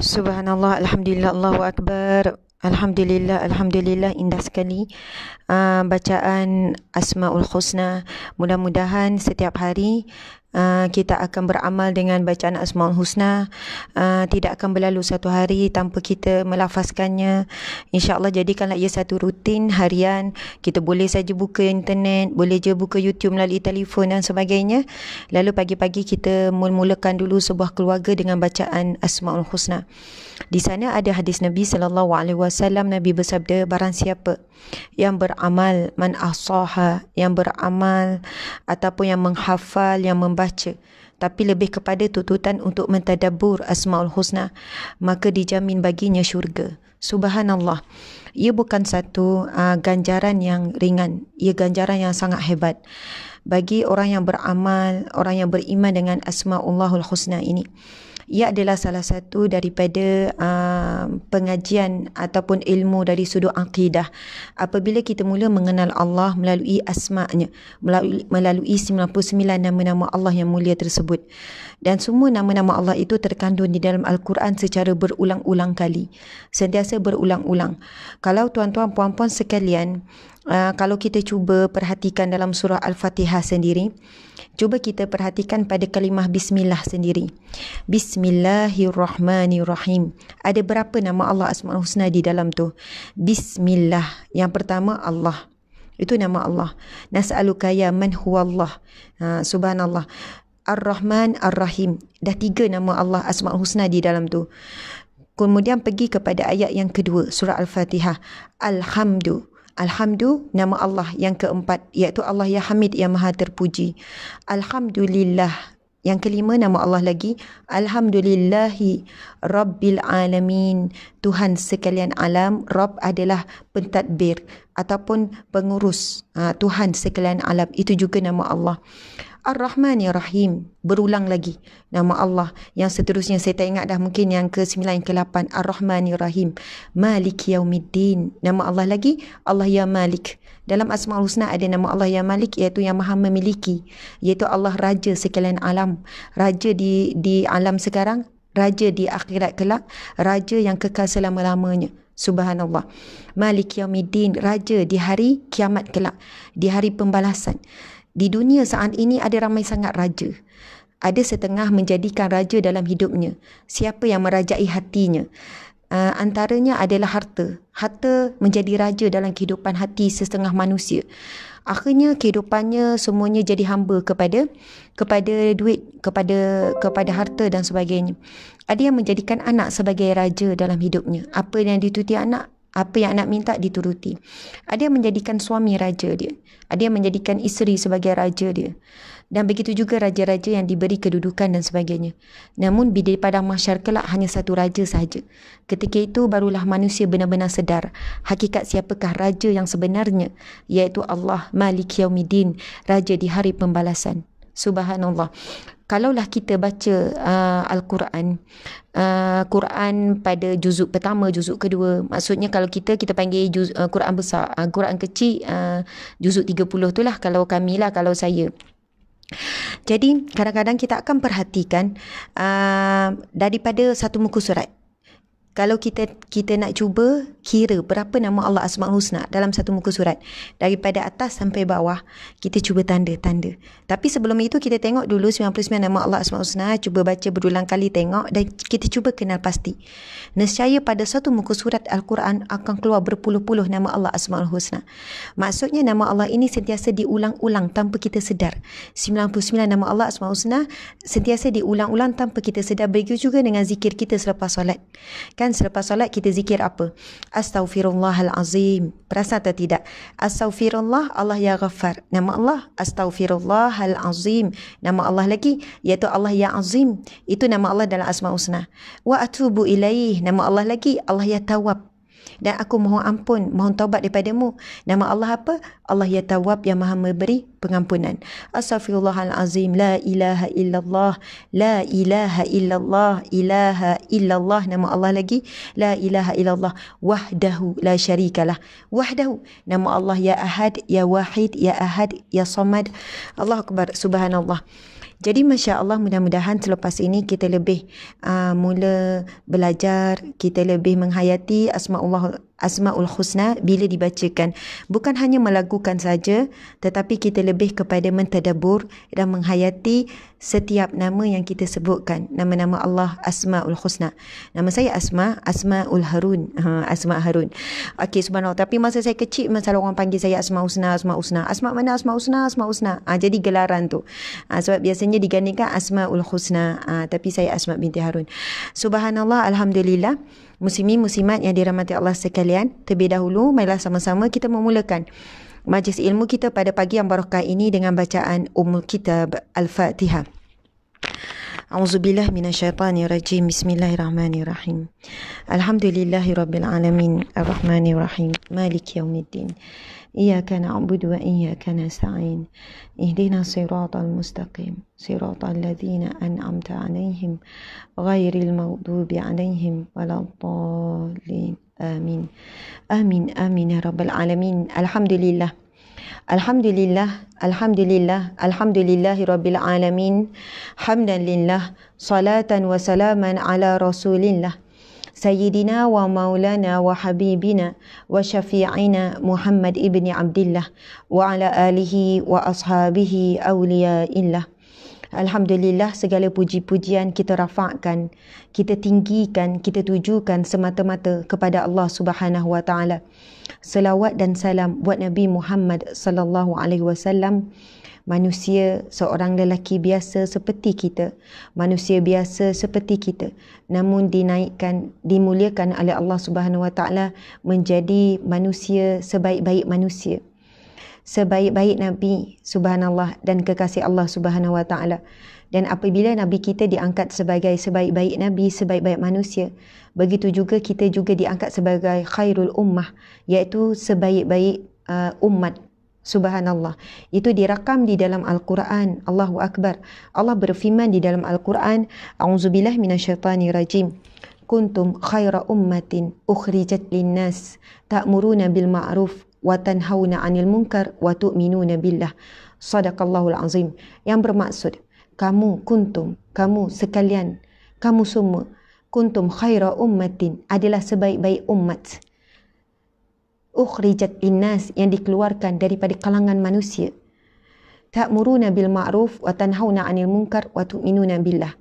Subhanallah, Alhamdulillah, Allahu Akbar. Alhamdulillah, Alhamdulillah, indah sekali uh, bacaan Asma'ul Husna. Mudah-mudahan setiap hari Uh, kita akan beramal dengan bacaan Asmaul Husna uh, Tidak akan berlalu satu hari tanpa kita melafazkannya InsyaAllah jadikanlah ia satu rutin harian Kita boleh saja buka internet Boleh je buka YouTube melalui telefon dan sebagainya Lalu pagi-pagi kita mulakan dulu sebuah keluarga dengan bacaan Asmaul Husna Di sana ada hadis Nabi SAW Nabi bersabda barang siapa yang beramal man asaha yang beramal ataupun yang menghafal yang membaca membaca tapi lebih kepada tuntutan untuk mentadabbur asmaul husna maka dijamin baginya syurga subhanallah ia bukan satu uh, ganjaran yang ringan ia ganjaran yang sangat hebat bagi orang yang beramal orang yang beriman dengan Asmaul husna ini ia adalah salah satu daripada uh, pengajian ataupun ilmu dari sudut akidah. Apabila kita mula mengenal Allah melalui asma'nya, melalui, melalui 99 nama-nama Allah yang mulia tersebut. Dan semua nama-nama Allah itu terkandung di dalam Al-Quran secara berulang-ulang kali. Sentiasa berulang-ulang. Kalau tuan-tuan, puan-puan sekalian, uh, kalau kita cuba perhatikan dalam surah Al-Fatihah sendiri, Cuba kita perhatikan pada kalimah bismillah sendiri. Bismillahirrahmanirrahim. Ada berapa nama Allah Asmaul Husna di dalam tu? Bismillah. Yang pertama Allah. Itu nama Allah. Nas'aluka ya man huwallah. Ha, subhanallah. Ar-Rahman Ar-Rahim. Dah tiga nama Allah Asmaul Husna di dalam tu. Kemudian pergi kepada ayat yang kedua surah Al-Fatihah. Alhamdulillah. Alhamdulillah nama Allah yang keempat iaitu Allah yang Hamid yang Maha terpuji. Alhamdulillah yang kelima nama Allah lagi Alhamdulillahi Rabbil Alamin Tuhan sekalian alam Rabb adalah pentadbir ataupun pengurus ha, Tuhan sekalian alam itu juga nama Allah. Ar-Rahman Ar-Rahim. Berulang lagi nama Allah yang seterusnya saya tak ingat dah mungkin yang ke-9 ke-8 Ar-Rahman Ar-Rahim. Malik Yaumiddin. Nama Allah lagi Allah Ya Malik. Dalam Asma'ul Husna ada nama Allah Ya Malik iaitu yang maha memiliki. Iaitu Allah Raja sekalian alam. Raja di di alam sekarang. Raja di akhirat kelak. Raja yang kekal selama-lamanya. Subhanallah. Malik Yaumiddin. Raja di hari kiamat kelak. Di hari pembalasan. Di dunia saat ini ada ramai sangat raja. Ada setengah menjadikan raja dalam hidupnya. Siapa yang merajai hatinya? Uh, antaranya adalah harta. Harta menjadi raja dalam kehidupan hati setengah manusia. Akhirnya kehidupannya semuanya jadi hamba kepada kepada duit, kepada kepada harta dan sebagainya. Ada yang menjadikan anak sebagai raja dalam hidupnya. Apa yang dituti anak apa yang anak minta dituruti. Ada yang menjadikan suami raja dia. Ada yang menjadikan isteri sebagai raja dia. Dan begitu juga raja-raja yang diberi kedudukan dan sebagainya. Namun di padang masyarakat hanya satu raja sahaja. Ketika itu barulah manusia benar-benar sedar hakikat siapakah raja yang sebenarnya. Iaitu Allah Malik Yaumidin, raja di hari pembalasan. Subhanallah kalaulah kita baca uh, al-Quran uh, Quran pada juzuk pertama juzuk kedua maksudnya kalau kita kita panggil juz, uh, Quran besar uh, Quran kecil uh, juzuk 30 itulah kalau kami lah, kalau saya jadi kadang-kadang kita akan perhatikan uh, daripada satu muka surat kalau kita kita nak cuba kira berapa nama Allah Asmaul Husna dalam satu muka surat daripada atas sampai bawah kita cuba tanda-tanda tapi sebelum itu kita tengok dulu 99 nama Allah Asmaul Husna cuba baca berulang kali tengok dan kita cuba kenal pasti nescaya pada satu muka surat Al-Quran akan keluar berpuluh-puluh nama Allah Asmaul Husna maksudnya nama Allah ini sentiasa diulang-ulang tanpa kita sedar 99 nama Allah Asmaul Husna sentiasa diulang-ulang tanpa kita sedar begitu juga dengan zikir kita selepas solat Kan selepas solat kita zikir apa? Astaghfirullahalazim. Perasan tak tidak? Astaghfirullah Allah ya ghafar. Nama Allah Astaghfirullahalazim. Nama Allah lagi iaitu Allah ya azim. Itu nama Allah dalam asma husna. Wa atubu ilaih. Nama Allah lagi Allah ya tawab dan aku mohon ampun, mohon taubat daripadamu. Nama Allah apa? Allah Ya Tawab yang Maha Memberi pengampunan. Astaghfirullahalazim. La ilaha illallah. La ilaha illallah. Ilaha illallah. Nama Allah lagi. La ilaha illallah. Wahdahu la syarikalah. Wahdahu. Nama Allah Ya Ahad, Ya Wahid, Ya Ahad, Ya Samad. Allahu Akbar. Subhanallah. Jadi masya Allah mudah-mudahan selepas ini kita lebih uh, mula belajar, kita lebih menghayati asma Allah Asmaul Husna bila dibacakan bukan hanya melakukan saja tetapi kita lebih kepada mentadabur dan menghayati setiap nama yang kita sebutkan nama-nama Allah Asmaul Husna nama saya Asma Asmaul Harun ha, Asma Harun okey subhanallah tapi masa saya kecil masa orang panggil saya Asma Husna Asma Husna Asma mana Asma Husna Asma Husna ha, jadi gelaran tu ha, sebab biasanya digandikan Asmaul Husna ha, tapi saya Asma binti Harun subhanallah alhamdulillah muslimin muslimat yang dirahmati Allah sekali sekalian, terlebih dahulu marilah sama-sama kita memulakan majlis ilmu kita pada pagi yang barakah ini dengan bacaan Ummul Kitab Al-Fatihah. أعوذ بالله من الشيطان الرجيم بسم الله الرحمن الرحيم الحمد لله رب العالمين الرحمن الرحيم مالك يوم الدين إياك نعبد وإياك نستعين اهدنا الصراط المستقيم صراط الذين أنعمت عليهم غير المغضوب عليهم ولا الضالين آمين آمين آمين يا رب العالمين الحمد لله الحمد لله الحمد لله الحمد لله رب العالمين حمدا لله صلاة وسلاما على رسول الله سيدنا ومولانا وحبيبنا وشفيعنا محمد ابن عبد الله وعلى آله وأصحابه أولياء الله Alhamdulillah segala puji-pujian kita rafakkan, kita tinggikan, kita tujukan semata-mata kepada Allah Subhanahu Wa Taala. Selawat dan salam buat Nabi Muhammad sallallahu alaihi wasallam manusia seorang lelaki biasa seperti kita manusia biasa seperti kita namun dinaikkan dimuliakan oleh Allah Subhanahu wa taala menjadi manusia sebaik-baik manusia sebaik-baik Nabi subhanallah dan kekasih Allah subhanahu wa ta'ala. Dan apabila Nabi kita diangkat sebagai sebaik-baik Nabi, sebaik-baik manusia, begitu juga kita juga diangkat sebagai khairul ummah, iaitu sebaik-baik uh, umat. Subhanallah. Itu dirakam di dalam Al-Quran. Allahu Akbar. Allah berfirman di dalam Al-Quran. A'udzubillah rajim, Kuntum khaira ummatin ukhrijat linnas ta'muruna bil ma'ruf watanhauna anil munkar watu'minuna billah sadaqallahul azim yang bermaksud kamu kuntum kamu sekalian kamu semua kuntum khaira ummatin adalah sebaik-baik umat ukhrijat innas yang dikeluarkan daripada kalangan manusia ta'muruna bil ma'ruf wa tanhauna 'anil munkar wa tu'minuna billah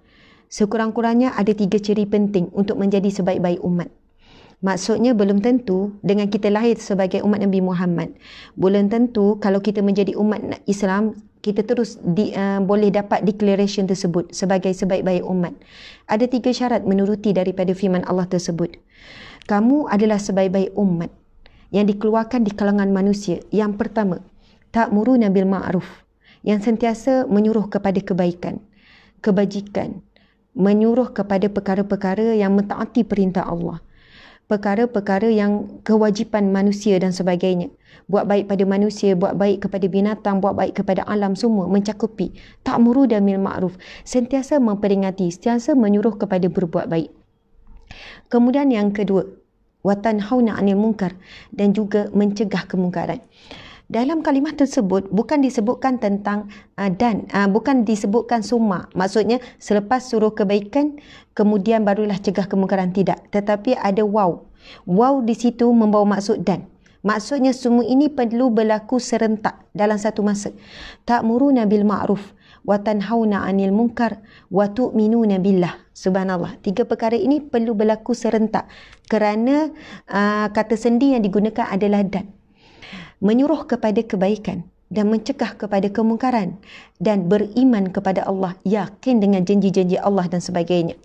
sekurang-kurangnya ada tiga ciri penting untuk menjadi sebaik-baik umat Maksudnya belum tentu dengan kita lahir sebagai umat Nabi Muhammad. Belum tentu kalau kita menjadi umat Islam kita terus di, uh, boleh dapat declaration tersebut sebagai sebaik-baik umat. Ada tiga syarat menuruti daripada firman Allah tersebut. Kamu adalah sebaik-baik umat yang dikeluarkan di kalangan manusia. Yang pertama, tak muru nabil ma'ruf yang sentiasa menyuruh kepada kebaikan, kebajikan, menyuruh kepada perkara-perkara yang mentaati perintah Allah perkara-perkara yang kewajipan manusia dan sebagainya. Buat baik pada manusia, buat baik kepada binatang, buat baik kepada alam semua, mencakupi. Tak muru dan mil ma'ruf. Sentiasa memperingati, sentiasa menyuruh kepada berbuat baik. Kemudian yang kedua, watan hauna anil mungkar dan juga mencegah kemungkaran. Dalam kalimah tersebut bukan disebutkan tentang uh, dan uh, bukan disebutkan summa maksudnya selepas suruh kebaikan kemudian barulah cegah kemungkaran tidak tetapi ada wow Wow di situ membawa maksud dan. Maksudnya semua ini perlu berlaku serentak dalam satu masa. Tak muru nabil ma'ruf watan tanhauna 'anil munkar watu minu nabilah. Subhanallah. Tiga perkara ini perlu berlaku serentak kerana uh, kata sendi yang digunakan adalah dan. Menyuruh kepada kebaikan dan mencegah kepada kemungkaran dan beriman kepada Allah, yakin dengan janji-janji Allah dan sebagainya.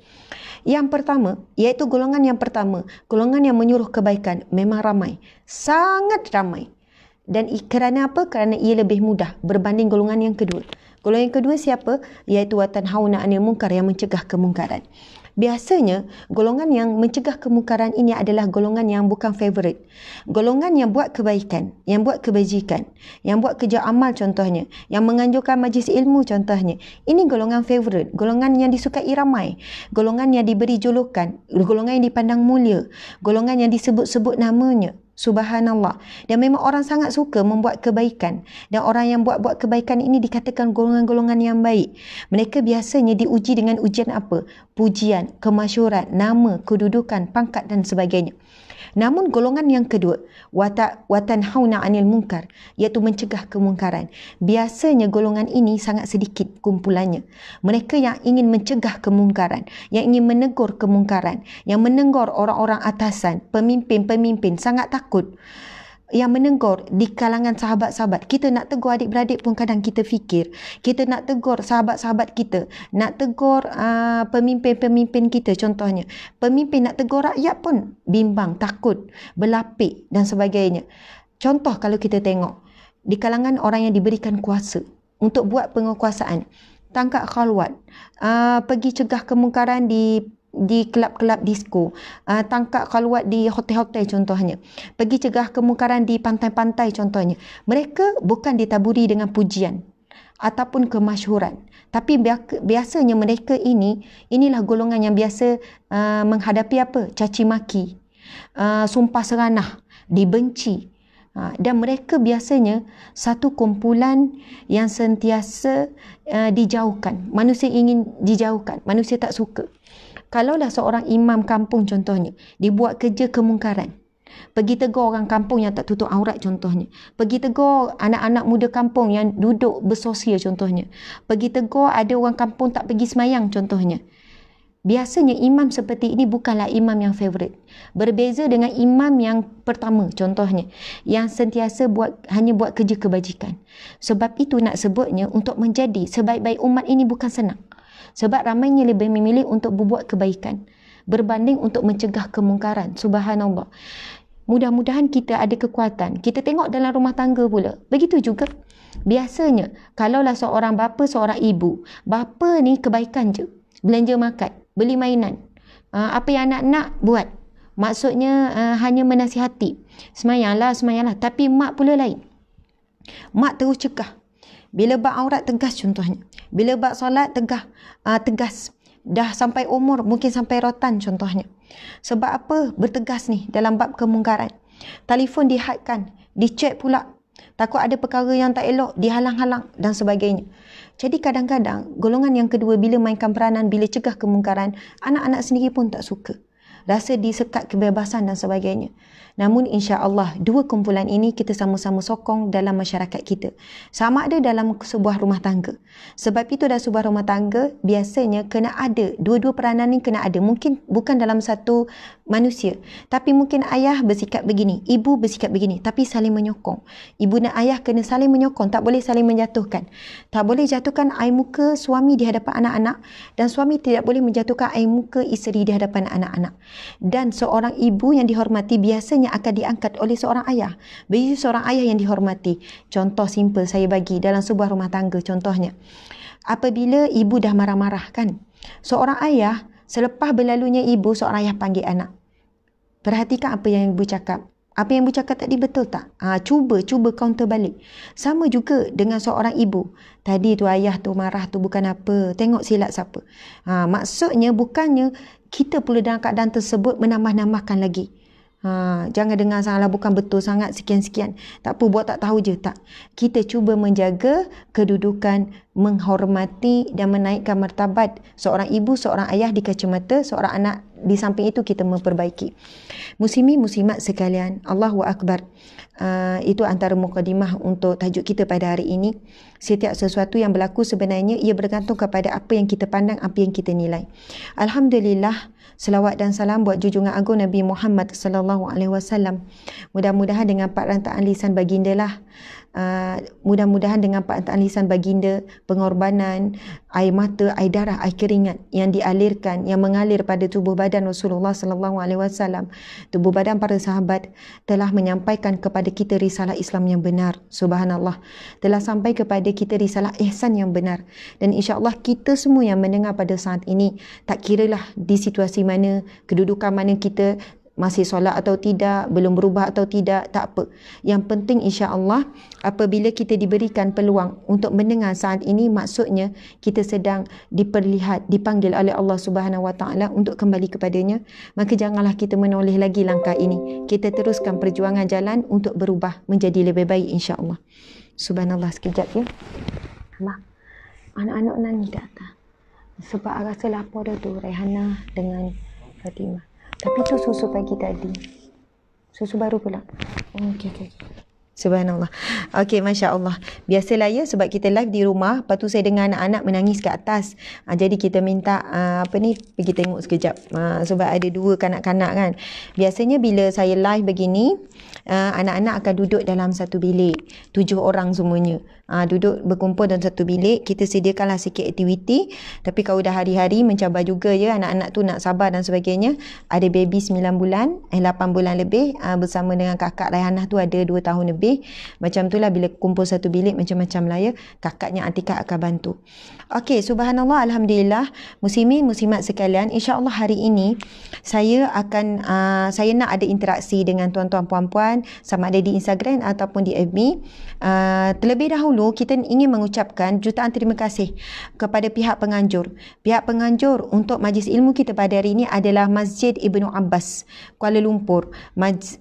Yang pertama, iaitu golongan yang pertama, golongan yang menyuruh kebaikan memang ramai, sangat ramai. Dan kerana apa? Kerana ia lebih mudah berbanding golongan yang kedua. Golongan yang kedua siapa? Iaitu watan hauna anil mungkar yang mencegah kemungkaran. Biasanya, golongan yang mencegah kemungkaran ini adalah golongan yang bukan favorite. Golongan yang buat kebaikan, yang buat kebajikan, yang buat kerja amal contohnya, yang menganjurkan majlis ilmu contohnya. Ini golongan favorite, golongan yang disukai ramai, golongan yang diberi julukan, golongan yang dipandang mulia, golongan yang disebut-sebut namanya, Subhanallah. Dan memang orang sangat suka membuat kebaikan. Dan orang yang buat-buat kebaikan ini dikatakan golongan-golongan yang baik. Mereka biasanya diuji dengan ujian apa? Pujian, kemasyuran, nama, kedudukan, pangkat dan sebagainya. Namun golongan yang kedua, watak watan hauna anil mungkar, iaitu mencegah kemungkaran. Biasanya golongan ini sangat sedikit kumpulannya. Mereka yang ingin mencegah kemungkaran, yang ingin menegur kemungkaran, yang menegur orang-orang atasan, pemimpin-pemimpin sangat takut yang menegur di kalangan sahabat-sahabat. Kita nak tegur adik-beradik pun kadang kita fikir. Kita nak tegur sahabat-sahabat kita. Nak tegur uh, pemimpin-pemimpin kita contohnya. Pemimpin nak tegur rakyat pun bimbang, takut, berlapik dan sebagainya. Contoh kalau kita tengok di kalangan orang yang diberikan kuasa untuk buat penguasaan. Tangkap khalwat, uh, pergi cegah kemungkaran di di kelab-kelab disko uh, ah, tangkap kaluat di hotel-hotel contohnya pergi cegah kemukaran di pantai-pantai contohnya mereka bukan ditaburi dengan pujian ataupun kemasyhuran tapi biasanya mereka ini inilah golongan yang biasa uh, menghadapi apa caci maki uh, sumpah seranah dibenci Ha, dan mereka biasanya satu kumpulan yang sentiasa uh, dijauhkan. Manusia ingin dijauhkan. Manusia tak suka kalaulah seorang imam kampung contohnya dibuat kerja kemungkaran pergi tegur orang kampung yang tak tutup aurat contohnya pergi tegur anak-anak muda kampung yang duduk bersosial contohnya pergi tegur ada orang kampung tak pergi semayang contohnya Biasanya imam seperti ini bukanlah imam yang favorite. Berbeza dengan imam yang pertama contohnya yang sentiasa buat hanya buat kerja kebajikan. Sebab itu nak sebutnya untuk menjadi sebaik-baik umat ini bukan senang sebab ramainya lebih memilih untuk berbuat kebaikan berbanding untuk mencegah kemungkaran subhanallah mudah-mudahan kita ada kekuatan kita tengok dalam rumah tangga pula begitu juga biasanya kalaulah seorang bapa seorang ibu bapa ni kebaikan je belanja makan beli mainan ah, apa yang anak nak buat maksudnya ah, hanya menasihati semayanglah semayanglah tapi mak pula lain mak terus cegah bila bab aurat tegas contohnya. Bila bab solat tegah, ah, uh, tegas. Dah sampai umur, mungkin sampai rotan contohnya. Sebab apa bertegas ni dalam bab kemungkaran. Telefon dihadkan, dicek pula. Takut ada perkara yang tak elok, dihalang-halang dan sebagainya. Jadi kadang-kadang golongan yang kedua bila mainkan peranan, bila cegah kemungkaran, anak-anak sendiri pun tak suka. Rasa disekat kebebasan dan sebagainya. Namun insya Allah dua kumpulan ini kita sama-sama sokong dalam masyarakat kita. Sama ada dalam sebuah rumah tangga. Sebab itu dalam sebuah rumah tangga biasanya kena ada. Dua-dua peranan ini kena ada. Mungkin bukan dalam satu manusia. Tapi mungkin ayah bersikap begini. Ibu bersikap begini. Tapi saling menyokong. Ibu dan ayah kena saling menyokong. Tak boleh saling menjatuhkan. Tak boleh jatuhkan air muka suami di hadapan anak-anak. Dan suami tidak boleh menjatuhkan air muka isteri di hadapan anak-anak. Dan seorang ibu yang dihormati biasanya yang akan diangkat oleh seorang ayah. Bagi seorang ayah yang dihormati. Contoh simple saya bagi dalam sebuah rumah tangga contohnya. Apabila ibu dah marah-marah kan. Seorang ayah selepas berlalunya ibu seorang ayah panggil anak. Perhatikan apa yang ibu cakap. Apa yang ibu cakap tadi betul tak? Ha, cuba, cuba counter balik. Sama juga dengan seorang ibu. Tadi tu ayah tu marah tu bukan apa. Tengok silap siapa. Ha, maksudnya bukannya kita perlu dalam keadaan tersebut menambah-nambahkan lagi. Ha, jangan dengar salah bukan betul sangat sekian-sekian. Tak apa buat tak tahu je tak. Kita cuba menjaga kedudukan menghormati dan menaikkan martabat seorang ibu, seorang ayah di kacamata, seorang anak di samping itu kita memperbaiki. Muslimi, muslimat sekalian, Allahu Akbar. Uh, itu antara mukadimah untuk tajuk kita pada hari ini. Setiap sesuatu yang berlaku sebenarnya ia bergantung kepada apa yang kita pandang, apa yang kita nilai. Alhamdulillah, selawat dan salam buat junjungan agung Nabi Muhammad sallallahu alaihi wasallam. Mudah-mudahan dengan perantaraan lisan baginda lah. Uh, mudah-mudahan dengan perantaan lisan baginda, pengorbanan, air mata, air darah, air keringat yang dialirkan, yang mengalir pada tubuh badan Rasulullah sallallahu alaihi wasallam, tubuh badan para sahabat telah menyampaikan kepada kita risalah Islam yang benar. Subhanallah. Telah sampai kepada kita risalah ihsan yang benar. Dan insya-Allah kita semua yang mendengar pada saat ini, tak kiralah di situasi mana, kedudukan mana kita, masih solat atau tidak, belum berubah atau tidak, tak apa. Yang penting insya-Allah apabila kita diberikan peluang untuk mendengar saat ini maksudnya kita sedang diperlihat, dipanggil oleh Allah Subhanahu Wa Taala untuk kembali kepadanya, maka janganlah kita menoleh lagi langkah ini. Kita teruskan perjuangan jalan untuk berubah menjadi lebih baik insya-Allah. Subhanallah sekejap ya. Anak-anak nanti datang. Sebab rasa lapar dah tu Rehana dengan Fatimah. Tapi tu susu pagi tadi. Susu baru pula. Oh, okey, okey. Subhanallah. Okey, Masya Allah. Biasalah ya, sebab kita live di rumah. Lepas tu saya dengar anak-anak menangis ke atas. Ha, jadi kita minta, uh, apa ni, pergi tengok sekejap. Ha, sebab ada dua kanak-kanak kan. Biasanya bila saya live begini, uh, anak-anak akan duduk dalam satu bilik. Tujuh orang semuanya uh, duduk berkumpul dalam satu bilik kita sediakanlah sikit aktiviti tapi kalau dah hari-hari mencabar juga ya anak-anak tu nak sabar dan sebagainya ada baby 9 bulan eh 8 bulan lebih uh, bersama dengan kakak Raihanah tu ada 2 tahun lebih macam tu lah bila kumpul satu bilik macam-macam lah ya kakaknya Antika akan bantu Okey, subhanallah alhamdulillah muslimin muslimat sekalian insyaallah hari ini saya akan uh, saya nak ada interaksi dengan tuan-tuan puan-puan sama ada di Instagram ataupun di FB uh, terlebih dahulu dahulu kita ingin mengucapkan jutaan terima kasih kepada pihak penganjur. Pihak penganjur untuk majlis ilmu kita pada hari ini adalah Masjid Ibnu Abbas Kuala Lumpur.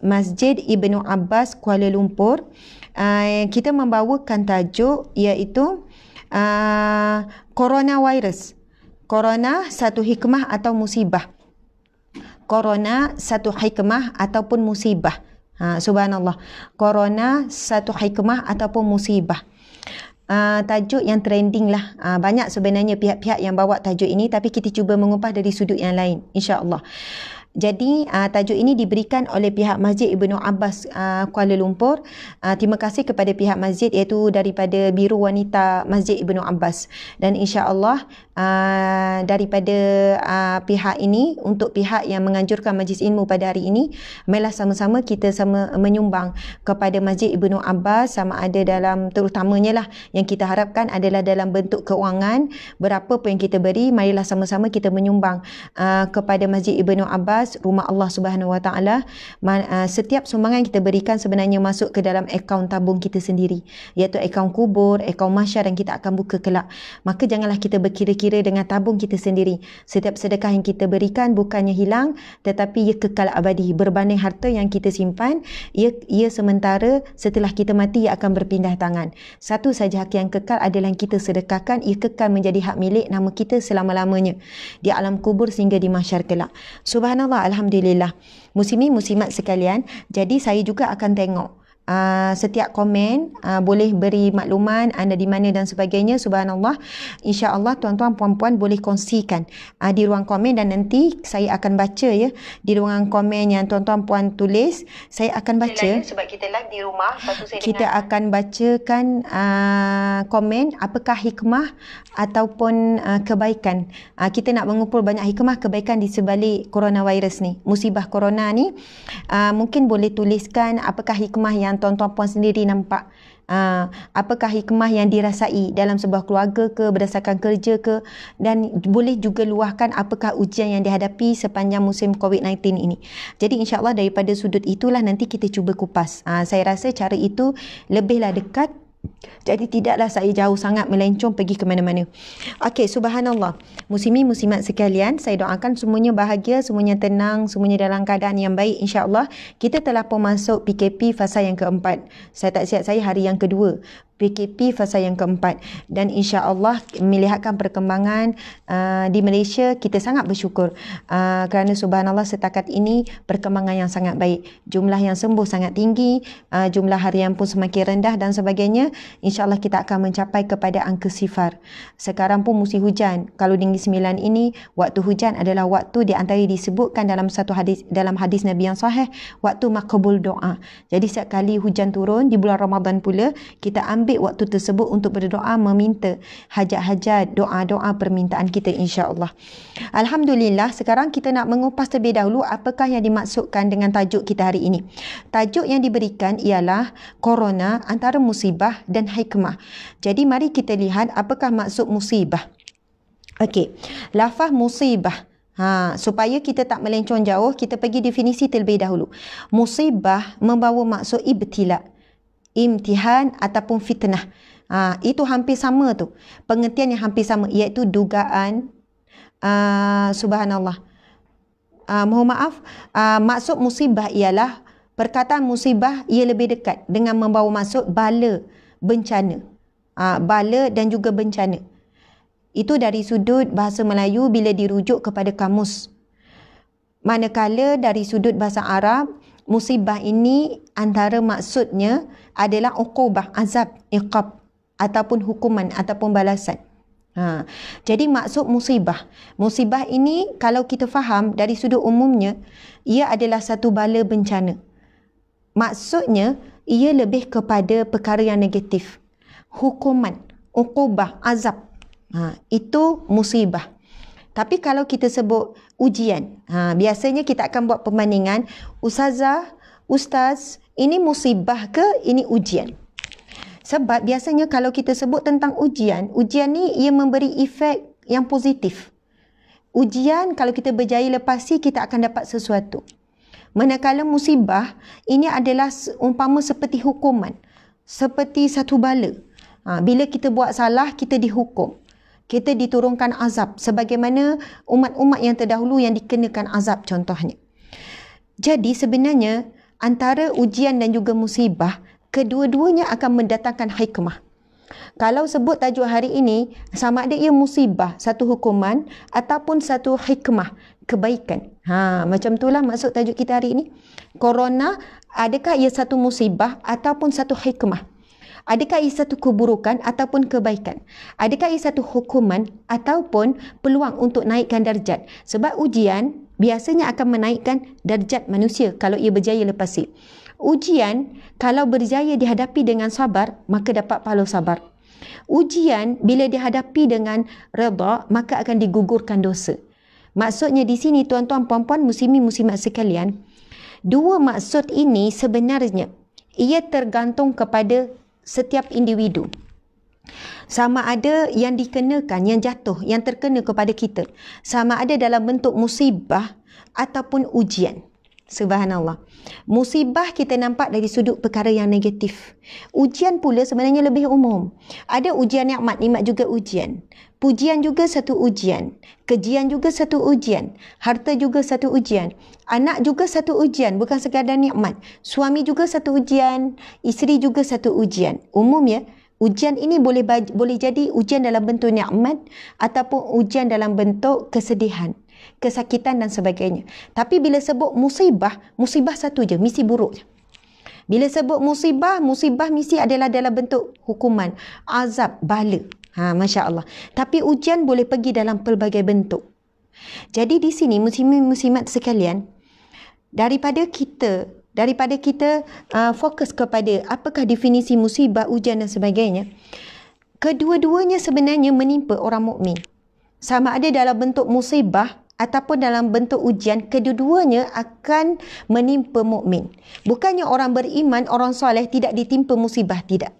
Masjid Ibnu Abbas Kuala Lumpur. Ah, kita membawakan tajuk iaitu ah, Corona Virus. Corona satu hikmah atau musibah. Corona satu hikmah ataupun musibah. Ha, subhanallah. Corona satu hikmah ataupun musibah uh, tajuk yang trending lah. Uh, banyak sebenarnya pihak-pihak yang bawa tajuk ini tapi kita cuba mengupah dari sudut yang lain. InsyaAllah. Jadi uh, tajuk ini diberikan oleh pihak Masjid Ibnu Abbas uh, Kuala Lumpur. Uh, terima kasih kepada pihak masjid iaitu daripada biru Wanita Masjid Ibnu Abbas. Dan insya-Allah uh, daripada uh, pihak ini untuk pihak yang menganjurkan majlis ilmu pada hari ini, marilah sama-sama kita sama menyumbang kepada Masjid Ibnu Abbas sama ada dalam terutamanya lah yang kita harapkan adalah dalam bentuk keuangan, berapa pun yang kita beri, marilah sama-sama kita menyumbang uh, kepada Masjid Ibnu Abbas ikhlas rumah Allah Subhanahu Wa Taala ah, setiap sumbangan kita berikan sebenarnya masuk ke dalam akaun tabung kita sendiri iaitu akaun kubur akaun mahsyar yang kita akan buka kelak maka janganlah kita berkira-kira dengan tabung kita sendiri setiap sedekah yang kita berikan bukannya hilang tetapi ia kekal abadi berbanding harta yang kita simpan ia ia sementara setelah kita mati ia akan berpindah tangan satu saja hak yang kekal adalah yang kita sedekahkan ia kekal menjadi hak milik nama kita selama-lamanya di alam kubur sehingga di mahsyar kelak subhanallah Allah, Alhamdulillah. Muslimi muslimat sekalian, jadi saya juga akan tengok Uh, setiap komen uh, boleh beri makluman anda di mana dan sebagainya subhanallah insyaallah tuan-tuan puan-puan boleh kongsikan uh, di ruang komen dan nanti saya akan baca ya di ruang komen yang tuan-tuan puan tulis saya akan baca saya sebab kita live di rumah satu saya kita dengar. akan bacakan uh, komen apakah hikmah ataupun uh, kebaikan uh, kita nak mengumpul banyak hikmah kebaikan di sebalik coronavirus ni musibah corona ni uh, mungkin boleh tuliskan apakah hikmah yang yang tuan-tuan puan sendiri nampak uh, apakah hikmah yang dirasai dalam sebuah keluarga ke berdasarkan kerja ke dan boleh juga luahkan apakah ujian yang dihadapi sepanjang musim COVID-19 ini. Jadi insyaAllah daripada sudut itulah nanti kita cuba kupas. Uh, saya rasa cara itu lebihlah dekat jadi tidaklah saya jauh sangat melencong pergi ke mana-mana. Okey, subhanallah. Muslimi muslimat sekalian, saya doakan semuanya bahagia, semuanya tenang, semuanya dalam keadaan yang baik insya-Allah. Kita telah pun masuk PKP fasa yang keempat. Saya tak siap saya hari yang kedua. PKP fasa yang keempat dan insya Allah melihatkan perkembangan uh, di Malaysia kita sangat bersyukur uh, kerana subhanallah setakat ini perkembangan yang sangat baik jumlah yang sembuh sangat tinggi uh, jumlah harian pun semakin rendah dan sebagainya insya Allah kita akan mencapai kepada angka sifar sekarang pun musim hujan kalau tinggi sembilan ini waktu hujan adalah waktu di antara disebutkan dalam satu hadis dalam hadis Nabi yang sahih waktu makabul doa jadi setiap kali hujan turun di bulan Ramadan pula kita ambil ambil waktu tersebut untuk berdoa meminta hajat-hajat doa-doa permintaan kita insyaallah. Alhamdulillah sekarang kita nak mengupas terlebih dahulu apakah yang dimaksudkan dengan tajuk kita hari ini. Tajuk yang diberikan ialah corona antara musibah dan hikmah. Jadi mari kita lihat apakah maksud musibah. Okey. Lafaz musibah Ha, supaya kita tak melencong jauh, kita pergi definisi terlebih dahulu. Musibah membawa maksud ibtilak, imtihan ataupun fitnah. Ha, itu hampir sama tu. Pengertian yang hampir sama iaitu dugaan uh, subhanallah. Uh, mohon maaf, uh, maksud musibah ialah perkataan musibah ia lebih dekat dengan membawa maksud bala, bencana. Uh, bala dan juga bencana. Itu dari sudut bahasa Melayu bila dirujuk kepada kamus. Manakala dari sudut bahasa Arab, musibah ini antara maksudnya adalah uqubah, azab, iqab ataupun hukuman ataupun balasan. Ha. Jadi maksud musibah. Musibah ini kalau kita faham dari sudut umumnya, ia adalah satu bala bencana. Maksudnya, ia lebih kepada perkara yang negatif. Hukuman, uqubah, azab. Ha. Itu musibah. Tapi kalau kita sebut ujian. Ha, biasanya kita akan buat perbandingan ustazah, ustaz, ini musibah ke ini ujian. Sebab biasanya kalau kita sebut tentang ujian, ujian ni ia memberi efek yang positif. Ujian kalau kita berjaya lepasi kita akan dapat sesuatu. Manakala musibah ini adalah umpama seperti hukuman. Seperti satu bala. Ha, bila kita buat salah kita dihukum kita diturunkan azab sebagaimana umat-umat yang terdahulu yang dikenakan azab contohnya. Jadi sebenarnya antara ujian dan juga musibah, kedua-duanya akan mendatangkan hikmah. Kalau sebut tajuk hari ini, sama ada ia musibah, satu hukuman ataupun satu hikmah, kebaikan. Ha, macam itulah maksud tajuk kita hari ini. Corona, adakah ia satu musibah ataupun satu hikmah? Adakah ia satu keburukan ataupun kebaikan? Adakah ia satu hukuman ataupun peluang untuk naikkan darjat? Sebab ujian biasanya akan menaikkan darjat manusia kalau ia berjaya lepas itu. Ujian kalau berjaya dihadapi dengan sabar, maka dapat pahala sabar. Ujian bila dihadapi dengan reda maka akan digugurkan dosa. Maksudnya di sini tuan-tuan, puan-puan, muslimin, muslimat sekalian, dua maksud ini sebenarnya ia tergantung kepada setiap individu sama ada yang dikenakan yang jatuh yang terkena kepada kita sama ada dalam bentuk musibah ataupun ujian subhanallah musibah kita nampak dari sudut perkara yang negatif ujian pula sebenarnya lebih umum ada ujian nikmat nikmat juga ujian pujian juga satu ujian, kejian juga satu ujian, harta juga satu ujian, anak juga satu ujian, bukan sekadar nikmat. Suami juga satu ujian, isteri juga satu ujian. Umum ya, ujian ini boleh boleh jadi ujian dalam bentuk nikmat ataupun ujian dalam bentuk kesedihan kesakitan dan sebagainya. Tapi bila sebut musibah, musibah satu je, misi buruk je. Bila sebut musibah, musibah misi adalah dalam bentuk hukuman, azab, bala. Ha, Masya Allah. Tapi ujian boleh pergi dalam pelbagai bentuk. Jadi di sini muslimin-muslimat sekalian, daripada kita daripada kita uh, fokus kepada apakah definisi musibah ujian dan sebagainya kedua-duanya sebenarnya menimpa orang mukmin sama ada dalam bentuk musibah ataupun dalam bentuk ujian kedua-duanya akan menimpa mukmin bukannya orang beriman orang soleh tidak ditimpa musibah tidak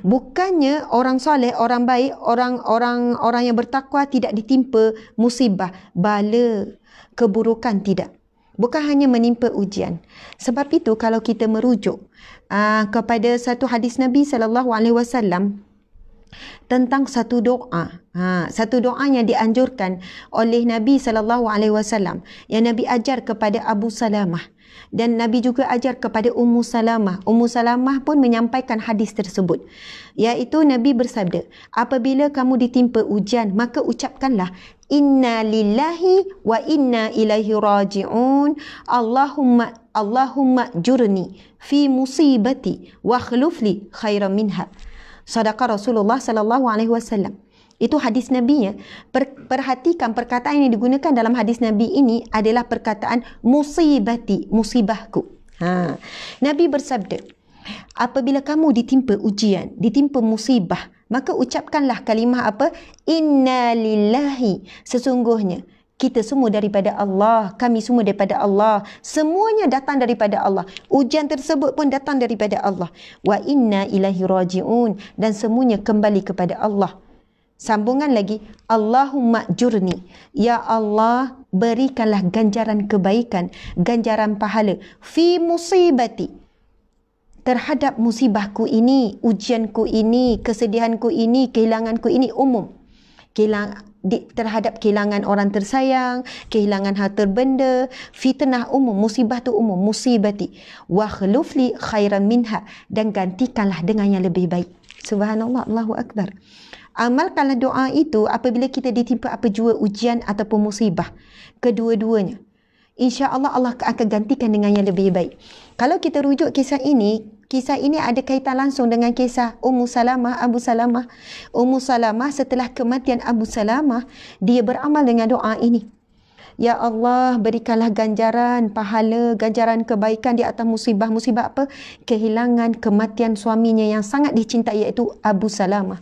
Bukannya orang soleh, orang baik, orang orang orang yang bertakwa tidak ditimpa musibah, bala, keburukan tidak. Bukan hanya menimpa ujian. Sebab itu kalau kita merujuk aa, ah, kepada satu hadis Nabi sallallahu alaihi wasallam tentang satu doa. Ha, satu doa yang dianjurkan oleh Nabi sallallahu alaihi wasallam yang Nabi ajar kepada Abu Salamah dan Nabi juga ajar kepada Ummu Salamah. Ummu Salamah pun menyampaikan hadis tersebut. Iaitu Nabi bersabda, apabila kamu ditimpa ujian, maka ucapkanlah, Inna lillahi wa inna ilaihi raji'un. Allahumma Allahumma jurni fi musibati wa khlufli khaira minha. Sadaqah Rasulullah sallallahu alaihi wasallam. Itu hadis Nabi ya. Per, perhatikan perkataan yang digunakan dalam hadis Nabi ini adalah perkataan musibati, musibahku. Ha. Nabi bersabda, apabila kamu ditimpa ujian, ditimpa musibah, maka ucapkanlah kalimah apa? Inna lillahi. Sesungguhnya, kita semua daripada Allah, kami semua daripada Allah, semuanya datang daripada Allah. Ujian tersebut pun datang daripada Allah. Wa inna ilahi rajiun dan semuanya kembali kepada Allah. Sambungan lagi, Allahumma jurni. Ya Allah, berikanlah ganjaran kebaikan, ganjaran pahala. Fi musibati. Terhadap musibahku ini, ujianku ini, kesedihanku ini, kehilanganku ini umum. Kehilang, di, terhadap kehilangan orang tersayang, kehilangan harta benda, fitnah umum, musibah tu umum, musibati. Wa khlufli khairan minha. Dan gantikanlah dengan yang lebih baik. Subhanallah, Allahu Akbar amalkanlah doa itu apabila kita ditimpa apa jua ujian ataupun musibah. Kedua-duanya. InsyaAllah Allah akan gantikan dengan yang lebih baik. Kalau kita rujuk kisah ini, kisah ini ada kaitan langsung dengan kisah Ummu Salamah, Abu Salamah. Ummu Salamah setelah kematian Abu Salamah, dia beramal dengan doa ini. Ya Allah, berikanlah ganjaran, pahala, ganjaran kebaikan di atas musibah. Musibah apa? Kehilangan kematian suaminya yang sangat dicintai iaitu Abu Salamah.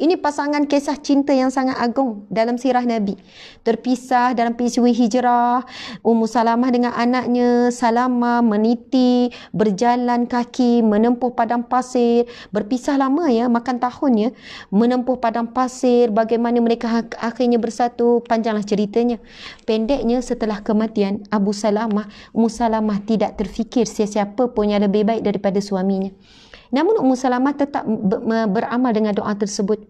Ini pasangan kisah cinta yang sangat agung dalam sirah Nabi. Terpisah dalam Pisui hijrah, Ummu Salamah dengan anaknya, Salamah meniti, berjalan kaki, menempuh padang pasir, berpisah lama ya, makan tahun ya, menempuh padang pasir, bagaimana mereka ha- akhirnya bersatu, panjanglah ceritanya. Pendeknya setelah kematian Abu Salamah, Ummu Salamah tidak terfikir siapa-siapa pun yang lebih baik daripada suaminya. Namun Ummu Salamah tetap beramal dengan doa tersebut.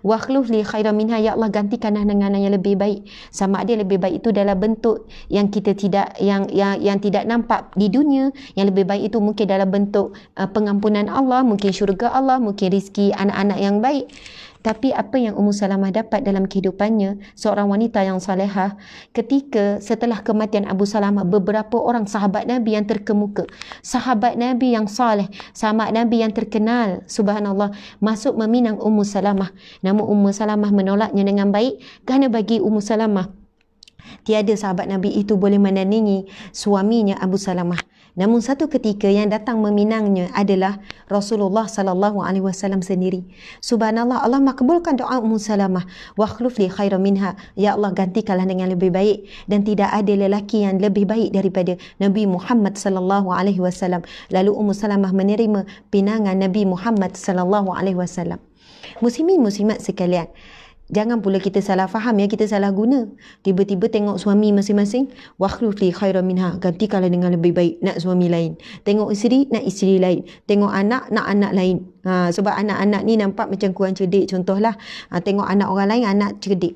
Wa khluf li khairan minha ya Allah gantikanlah dengan yang lebih baik. Sama ada lebih baik itu dalam bentuk yang kita tidak yang yang yang tidak nampak di dunia, yang lebih baik itu mungkin dalam bentuk uh, pengampunan Allah, mungkin syurga Allah, mungkin rizki anak-anak yang baik. Tapi apa yang Ummu Salamah dapat dalam kehidupannya, seorang wanita yang salehah, ketika setelah kematian Abu Salamah, beberapa orang sahabat Nabi yang terkemuka, sahabat Nabi yang saleh, sahabat Nabi yang terkenal, subhanallah, masuk meminang Ummu Salamah. Namun Ummu Salamah menolaknya dengan baik kerana bagi Ummu Salamah, tiada sahabat Nabi itu boleh menandingi suaminya Abu Salamah. Namun satu ketika yang datang meminangnya adalah Rasulullah sallallahu alaihi wasallam sendiri. Subhanallah Allah makbulkan doa Ummu Salamah wa khluf li khaira minha. Ya Allah gantikanlah dengan lebih baik dan tidak ada lelaki yang lebih baik daripada Nabi Muhammad sallallahu alaihi wasallam. Lalu Ummu Salamah menerima pinangan Nabi Muhammad sallallahu alaihi wasallam. Muslimin muslimat sekalian, Jangan pula kita salah faham ya, kita salah guna. Tiba-tiba tengok suami masing-masing, wakhluf li khairan minha, gantikanlah dengan lebih baik, nak suami lain. Tengok isteri, nak isteri lain. Tengok anak, nak anak lain. Ha, sebab anak-anak ni nampak macam kurang cedek. contohlah. Ha, tengok anak orang lain, anak cedek.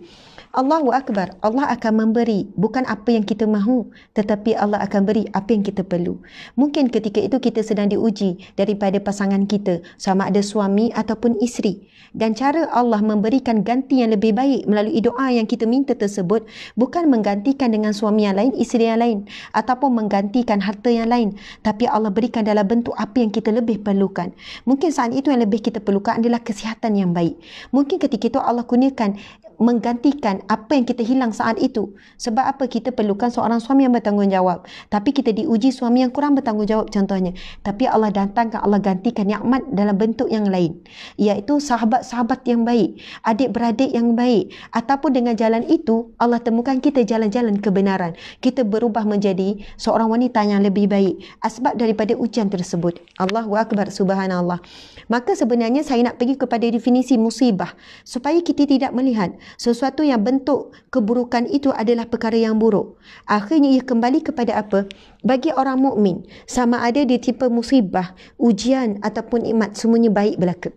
Allahu Akbar. Allah akan memberi bukan apa yang kita mahu tetapi Allah akan beri apa yang kita perlu. Mungkin ketika itu kita sedang diuji daripada pasangan kita sama ada suami ataupun isteri dan cara Allah memberikan ganti yang lebih baik melalui doa yang kita minta tersebut bukan menggantikan dengan suami yang lain, isteri yang lain ataupun menggantikan harta yang lain tapi Allah berikan dalam bentuk apa yang kita lebih perlukan. Mungkin saat itu yang lebih kita perlukan adalah kesihatan yang baik. Mungkin ketika itu Allah kurniakan menggantikan apa yang kita hilang saat itu. Sebab apa kita perlukan seorang suami yang bertanggungjawab. Tapi kita diuji suami yang kurang bertanggungjawab contohnya. Tapi Allah datangkan, Allah gantikan nikmat dalam bentuk yang lain. Iaitu sahabat-sahabat yang baik. Adik-beradik yang baik. Ataupun dengan jalan itu, Allah temukan kita jalan-jalan kebenaran. Kita berubah menjadi seorang wanita yang lebih baik. Sebab daripada ujian tersebut. Allahu Akbar, Subhanallah. Maka sebenarnya saya nak pergi kepada definisi musibah. Supaya kita tidak melihat sesuatu yang benar bentuk keburukan itu adalah perkara yang buruk. Akhirnya ia kembali kepada apa? Bagi orang mukmin, sama ada dia tipe musibah, ujian ataupun nikmat semuanya baik belaka.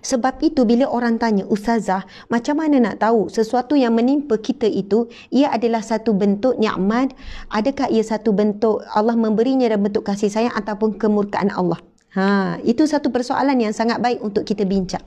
Sebab itu bila orang tanya ustazah macam mana nak tahu sesuatu yang menimpa kita itu ia adalah satu bentuk nikmat adakah ia satu bentuk Allah memberinya dalam bentuk kasih sayang ataupun kemurkaan Allah ha itu satu persoalan yang sangat baik untuk kita bincang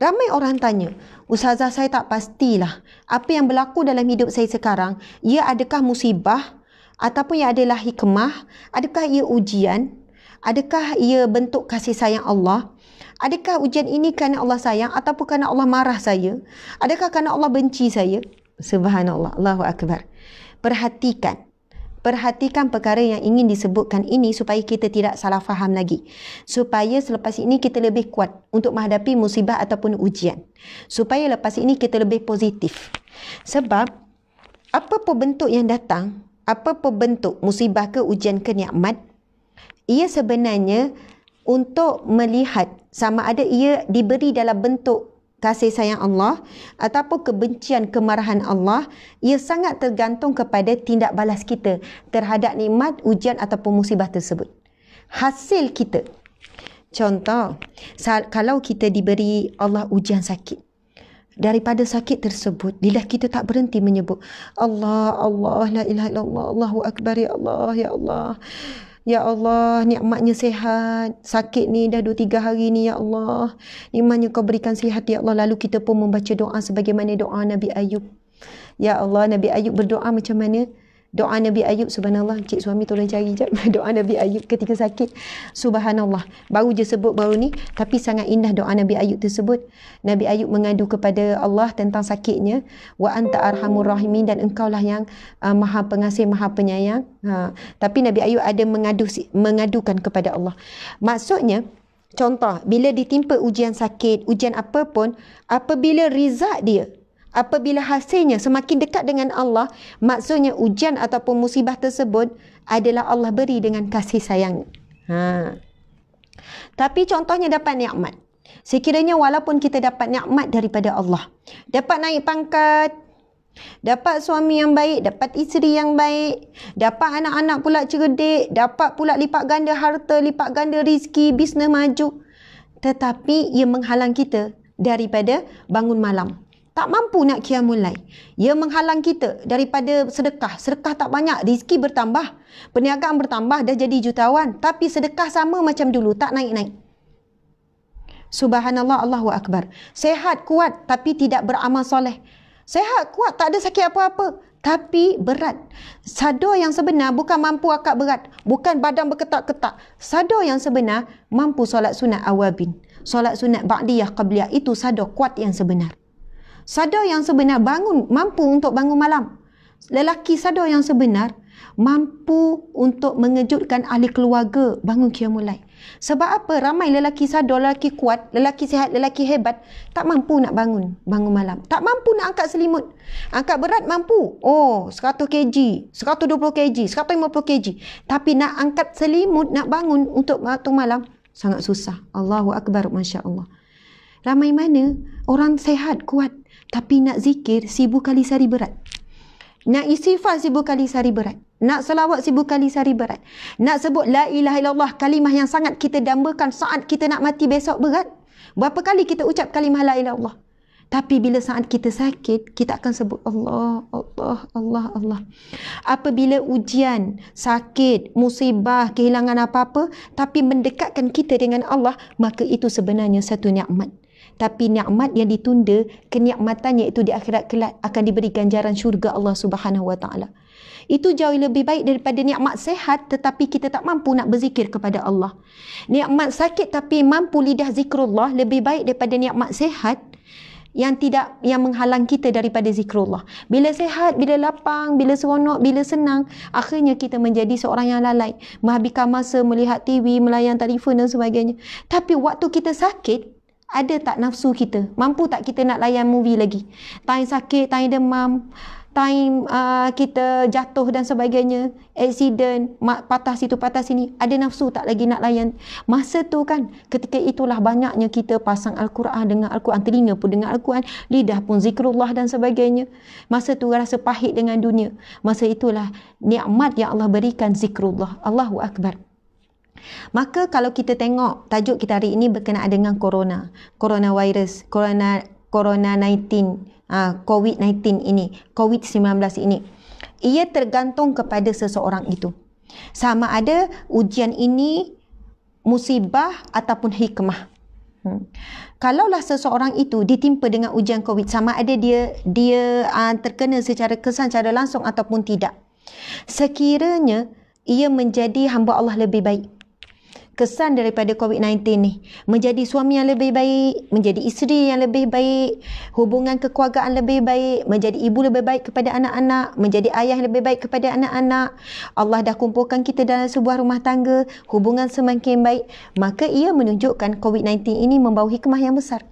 Ramai orang tanya, Ustazah saya tak pastilah apa yang berlaku dalam hidup saya sekarang. Ia adakah musibah ataupun ia adalah hikmah? Adakah ia ujian? Adakah ia bentuk kasih sayang Allah? Adakah ujian ini kerana Allah sayang ataupun kerana Allah marah saya? Adakah kerana Allah benci saya? Subhanallah, Allahu Akbar. Perhatikan, perhatikan perkara yang ingin disebutkan ini supaya kita tidak salah faham lagi. Supaya selepas ini kita lebih kuat untuk menghadapi musibah ataupun ujian. Supaya lepas ini kita lebih positif. Sebab apa pun bentuk yang datang, apa pun bentuk musibah ke ujian ke nikmat, ia sebenarnya untuk melihat sama ada ia diberi dalam bentuk kasih sayang Allah ataupun kebencian kemarahan Allah ia sangat tergantung kepada tindak balas kita terhadap nikmat ujian ataupun musibah tersebut hasil kita contoh kalau kita diberi Allah ujian sakit daripada sakit tersebut lidah kita tak berhenti menyebut Allah Allah la ilaha illallah Allahu akbar ya Allah ya Allah Ya Allah, nikmatnya sehat. Sakit ni dah 2-3 hari ni, Ya Allah. Nikmatnya kau berikan sihat. Ya Allah. Lalu kita pun membaca doa sebagaimana doa Nabi Ayub. Ya Allah, Nabi Ayub berdoa macam mana? doa Nabi Ayub subhanallah cik suami tolong cari jap doa Nabi Ayub ketika sakit subhanallah baru je sebut baru ni tapi sangat indah doa Nabi Ayub tersebut Nabi Ayub mengadu kepada Allah tentang sakitnya wa anta arhamur rahimin dan engkaulah yang uh, maha pengasih maha penyayang ha. tapi Nabi Ayub ada mengadu mengadukan kepada Allah maksudnya contoh bila ditimpa ujian sakit ujian apa pun apabila rizal dia apabila hasilnya semakin dekat dengan Allah, maksudnya ujian ataupun musibah tersebut adalah Allah beri dengan kasih sayang. Ha. Tapi contohnya dapat nikmat. Sekiranya walaupun kita dapat nikmat daripada Allah, dapat naik pangkat, dapat suami yang baik, dapat isteri yang baik, dapat anak-anak pula cerdik, dapat pula lipat ganda harta, lipat ganda rezeki, bisnes maju. Tetapi ia menghalang kita daripada bangun malam tak mampu nak kiamulai. Ia menghalang kita daripada sedekah. Sedekah tak banyak, rezeki bertambah. Perniagaan bertambah, dah jadi jutawan. Tapi sedekah sama macam dulu, tak naik-naik. Subhanallah, Allahu Akbar. Sehat, kuat, tapi tidak beramal soleh. Sehat, kuat, tak ada sakit apa-apa. Tapi berat. Sado yang sebenar bukan mampu akak berat. Bukan badan berketak-ketak. Sado yang sebenar mampu solat sunat awabin. Solat sunat ba'diyah qabliyah. Itu sado kuat yang sebenar. Sadar yang sebenar bangun mampu untuk bangun malam. Lelaki sadar yang sebenar mampu untuk mengejutkan ahli keluarga bangun mulai Sebab apa? Ramai lelaki sadar, lelaki kuat, lelaki sihat, lelaki hebat tak mampu nak bangun bangun malam. Tak mampu nak angkat selimut. Angkat berat mampu. Oh, 100 kg, 120 kg, 150 kg. Tapi nak angkat selimut, nak bangun untuk waktu malam sangat susah. Allahu akbar, masya-Allah. Ramai mana orang sehat kuat tapi nak zikir, sibu kali sari berat. Nak istighfar sibuk kali sari berat. Nak selawat sibuk kali sari berat. Nak sebut la ilaha illallah kalimah yang sangat kita dambakan saat kita nak mati besok berat. Berapa kali kita ucap kalimah la ilaha illallah. Tapi bila saat kita sakit, kita akan sebut Allah, Allah, Allah, Allah. Apabila ujian, sakit, musibah, kehilangan apa-apa, tapi mendekatkan kita dengan Allah, maka itu sebenarnya satu nikmat tapi nikmat yang ditunda kenikmatan itu di akhirat kelak akan diberi ganjaran syurga Allah Subhanahu wa taala itu jauh lebih baik daripada nikmat sehat tetapi kita tak mampu nak berzikir kepada Allah nikmat sakit tapi mampu lidah zikrullah lebih baik daripada nikmat sehat yang tidak yang menghalang kita daripada zikrullah. Bila sehat, bila lapang, bila seronok, bila senang, akhirnya kita menjadi seorang yang lalai, menghabiskan masa melihat TV, melayan telefon dan sebagainya. Tapi waktu kita sakit, ada tak nafsu kita? Mampu tak kita nak layan movie lagi? Time sakit, time demam, time uh, kita jatuh dan sebagainya, accident, mat, patah situ, patah sini, ada nafsu tak lagi nak layan? Masa tu kan, ketika itulah banyaknya kita pasang Al-Quran dengan Al-Quran, telinga pun dengan Al-Quran, lidah pun zikrullah dan sebagainya. Masa tu rasa pahit dengan dunia. Masa itulah nikmat yang Allah berikan zikrullah. Allahu Akbar. Maka kalau kita tengok tajuk kita hari ini berkenaan dengan corona, corona virus, corona corona 19, ah, COVID-19 ini, COVID-19 ini. Ia tergantung kepada seseorang itu. Sama ada ujian ini musibah ataupun hikmah. Hmm. Kalaulah seseorang itu ditimpa dengan ujian COVID sama ada dia dia uh, terkena secara kesan secara langsung ataupun tidak. Sekiranya ia menjadi hamba Allah lebih baik kesan daripada COVID-19 ni menjadi suami yang lebih baik menjadi isteri yang lebih baik hubungan kekeluargaan lebih baik menjadi ibu lebih baik kepada anak-anak menjadi ayah lebih baik kepada anak-anak Allah dah kumpulkan kita dalam sebuah rumah tangga hubungan semakin baik maka ia menunjukkan COVID-19 ini membawa hikmah yang besar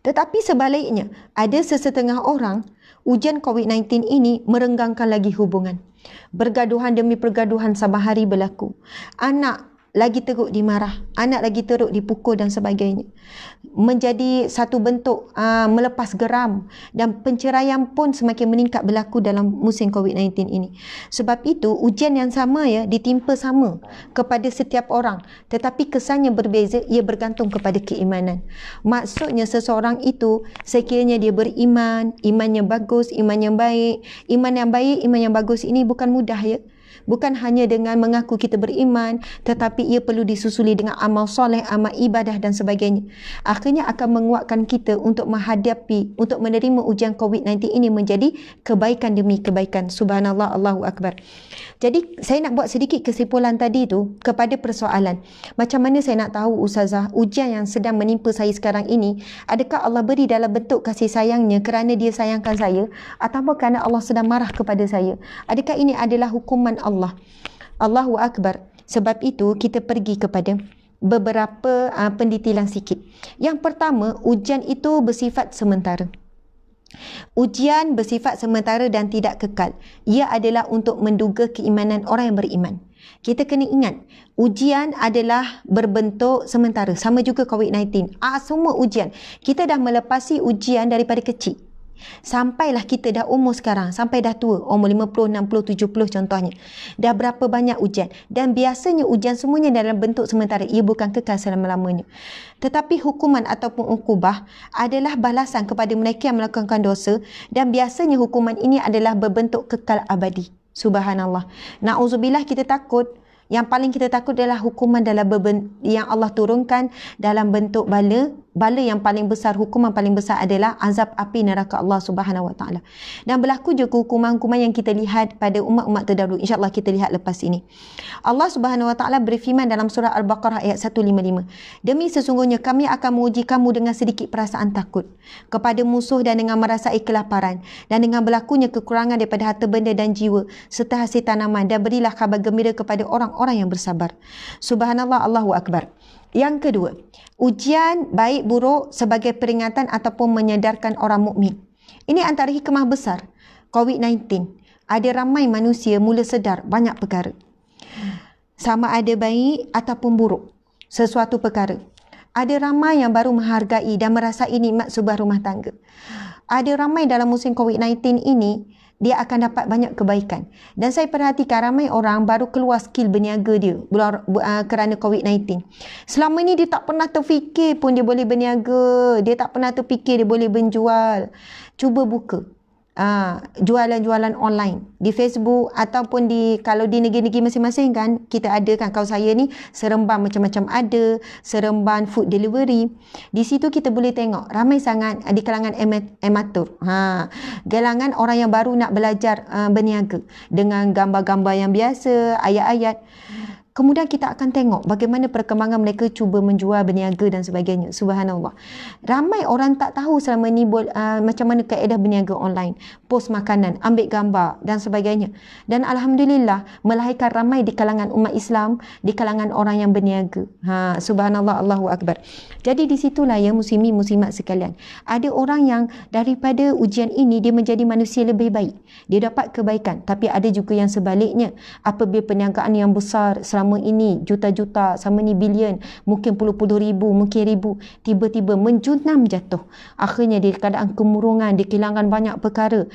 tetapi sebaliknya ada sesetengah orang ujian COVID-19 ini merenggangkan lagi hubungan Bergaduhan demi pergaduhan sabah hari berlaku. Anak lagi teruk dimarah. Anak lagi teruk dipukul dan sebagainya. Menjadi satu bentuk uh, melepas geram dan penceraian pun semakin meningkat berlaku dalam musim COVID-19 ini. Sebab itu ujian yang sama ya ditimpa sama kepada setiap orang. Tetapi kesannya berbeza ia bergantung kepada keimanan. Maksudnya seseorang itu sekiranya dia beriman, imannya bagus, imannya baik. Iman yang baik, iman yang bagus ini bukan mudah ya bukan hanya dengan mengaku kita beriman tetapi ia perlu disusuli dengan amal soleh, amal ibadah dan sebagainya. Akhirnya akan menguatkan kita untuk menghadapi, untuk menerima ujian COVID-19 ini menjadi kebaikan demi kebaikan. Subhanallah, Allahu Akbar. Jadi saya nak buat sedikit kesimpulan tadi tu kepada persoalan. Macam mana saya nak tahu Ustazah ujian yang sedang menimpa saya sekarang ini adakah Allah beri dalam bentuk kasih sayangnya kerana dia sayangkan saya ataupun kerana Allah sedang marah kepada saya. Adakah ini adalah hukuman Allah Allah. Allahu Akbar. Sebab itu kita pergi kepada beberapa uh, ah, penditilan sikit. Yang pertama, ujian itu bersifat sementara. Ujian bersifat sementara dan tidak kekal. Ia adalah untuk menduga keimanan orang yang beriman. Kita kena ingat, ujian adalah berbentuk sementara. Sama juga COVID-19. Ah, semua ujian. Kita dah melepasi ujian daripada kecil. Sampailah kita dah umur sekarang, sampai dah tua, umur 50, 60, 70 contohnya. Dah berapa banyak ujian. Dan biasanya ujian semuanya dalam bentuk sementara, ia bukan kekal selama-lamanya. Tetapi hukuman ataupun ukubah adalah balasan kepada mereka yang melakukan dosa dan biasanya hukuman ini adalah berbentuk kekal abadi. Subhanallah. Na'udzubillah kita takut yang paling kita takut adalah hukuman dalam beben- yang Allah turunkan dalam bentuk bala bala yang paling besar, hukuman paling besar adalah azab api neraka Allah Subhanahu Wa Taala. Dan berlaku juga hukuman-hukuman yang kita lihat pada umat-umat terdahulu. InsyaAllah kita lihat lepas ini. Allah Subhanahu Wa Taala berfirman dalam surah Al-Baqarah ayat 155. Demi sesungguhnya kami akan menguji kamu dengan sedikit perasaan takut kepada musuh dan dengan merasai kelaparan dan dengan berlakunya kekurangan daripada harta benda dan jiwa serta hasil tanaman dan berilah khabar gembira kepada orang-orang yang bersabar. Subhanallah Allahu Akbar. Yang kedua, ujian baik buruk sebagai peringatan ataupun menyedarkan orang mukmin. Ini antara hikmah besar COVID-19. Ada ramai manusia mula sedar banyak perkara. Sama ada baik ataupun buruk sesuatu perkara. Ada ramai yang baru menghargai dan merasai nikmat sebuah rumah tangga. Ada ramai dalam musim COVID-19 ini dia akan dapat banyak kebaikan. Dan saya perhatikan ramai orang baru keluar skill berniaga dia bulan, uh, kerana COVID-19. Selama ni dia tak pernah terfikir pun dia boleh berniaga. Dia tak pernah terfikir dia boleh menjual. Cuba buka. Ah, jualan-jualan uh, online di Facebook ataupun di kalau di negeri-negeri masing-masing kan kita ada kan kau saya ni seremban macam-macam ada seremban food delivery di situ kita boleh tengok ramai sangat ah, di kalangan amatur ha galangan orang yang baru nak belajar uh, berniaga dengan gambar-gambar yang biasa ayat-ayat kemudian kita akan tengok bagaimana perkembangan mereka cuba menjual berniaga dan sebagainya subhanallah ramai orang tak tahu selama ni uh, macam mana kaedah berniaga online post makanan ambil gambar dan sebagainya dan alhamdulillah melahirkan ramai di kalangan umat Islam di kalangan orang yang berniaga ha subhanallah Allahu akbar jadi di situlah ya muslimi muslimat sekalian ada orang yang daripada ujian ini dia menjadi manusia lebih baik dia dapat kebaikan tapi ada juga yang sebaliknya apabila perniagaan yang besar selama ini juta-juta sama ni bilion mungkin puluh-puluh ribu mungkin ribu tiba-tiba menjunam jatuh akhirnya dia keadaan kemurungan dia kehilangan banyak perkara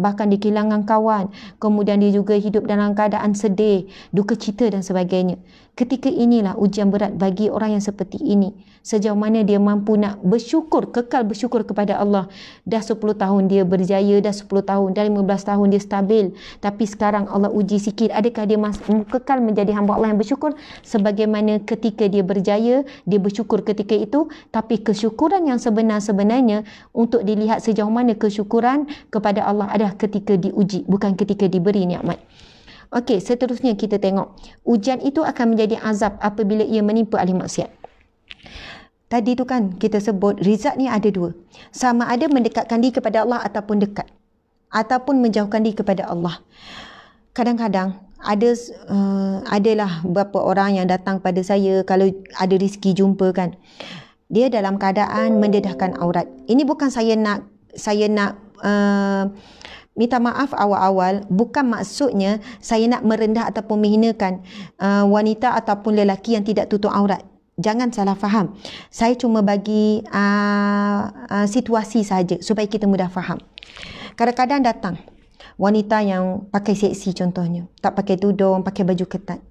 bahkan dia kehilangan kawan kemudian dia juga hidup dalam keadaan sedih duka cita dan sebagainya ketika inilah ujian berat bagi orang yang seperti ini sejauh mana dia mampu nak bersyukur kekal bersyukur kepada Allah dah 10 tahun dia berjaya dah 10 tahun dah 15 tahun dia stabil tapi sekarang Allah uji sikit adakah dia kekal menjadi hamba Allah yang bersyukur sebagaimana ketika dia berjaya dia bersyukur ketika itu tapi kesyukuran yang sebenar-sebenarnya untuk dilihat sejauh mana kesyukuran kepada Allah adalah ketika diuji bukan ketika diberi nikmat Okey, seterusnya kita tengok. Ujian itu akan menjadi azab apabila ia menimpa ahli maksiat. Tadi tu kan kita sebut rizab ni ada dua. Sama ada mendekatkan diri kepada Allah ataupun dekat. Ataupun menjauhkan diri kepada Allah. Kadang-kadang ada uh, adalah beberapa orang yang datang pada saya kalau ada rezeki jumpa kan. Dia dalam keadaan mendedahkan aurat. Ini bukan saya nak saya nak uh, minta maaf awal-awal bukan maksudnya saya nak merendah ataupun menghinakan uh, wanita ataupun lelaki yang tidak tutup aurat. Jangan salah faham. Saya cuma bagi uh, uh, situasi saja supaya kita mudah faham. Kadang-kadang datang wanita yang pakai seksi contohnya, tak pakai tudung, pakai baju ketat.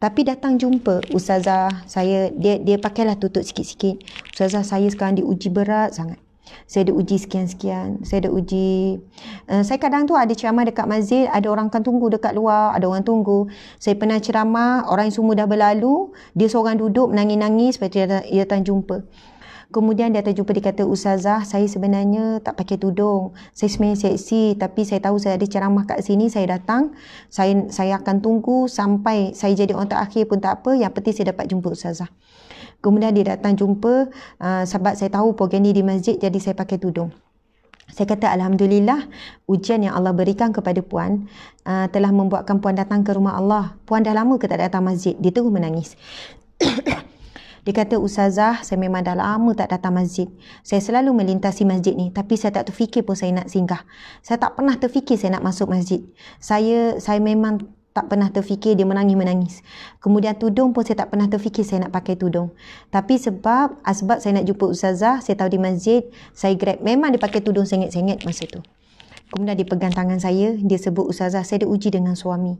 Tapi datang jumpa ustazah saya, dia dia pakailah tutup sikit-sikit. Ustazah saya sekarang diuji berat sangat. Saya ada uji sekian-sekian. Saya ada uji. Uh, saya kadang tu ada ceramah dekat masjid. Ada orang kan tunggu dekat luar. Ada orang tunggu. Saya pernah ceramah. Orang yang semua dah berlalu. Dia seorang duduk menangis-nangis. Sebab dia datang, dia datang jumpa. Kemudian dia datang jumpa. Dia kata, Ustazah, saya sebenarnya tak pakai tudung. Saya sebenarnya seksi. Tapi saya tahu saya ada ceramah kat sini. Saya datang. Saya saya akan tunggu sampai saya jadi orang terakhir pun tak apa. Yang penting saya dapat jumpa Ustazah. Kemudian dia datang jumpa uh, ah, sebab saya tahu program ni di masjid jadi saya pakai tudung. Saya kata Alhamdulillah ujian yang Allah berikan kepada Puan uh, telah membuatkan Puan datang ke rumah Allah. Puan dah lama ke tak datang masjid. Dia terus menangis. dia kata Ustazah saya memang dah lama tak datang masjid. Saya selalu melintasi masjid ni tapi saya tak terfikir pun saya nak singgah. Saya tak pernah terfikir saya nak masuk masjid. Saya saya memang tak pernah terfikir dia menangis-menangis. Kemudian tudung pun saya tak pernah terfikir saya nak pakai tudung. Tapi sebab asbab ah, saya nak jumpa Ustazah, saya tahu di masjid, saya grab. Memang dia pakai tudung sengit-sengit masa tu. Kemudian dia pegang tangan saya, dia sebut Ustazah, saya diuji dengan suami.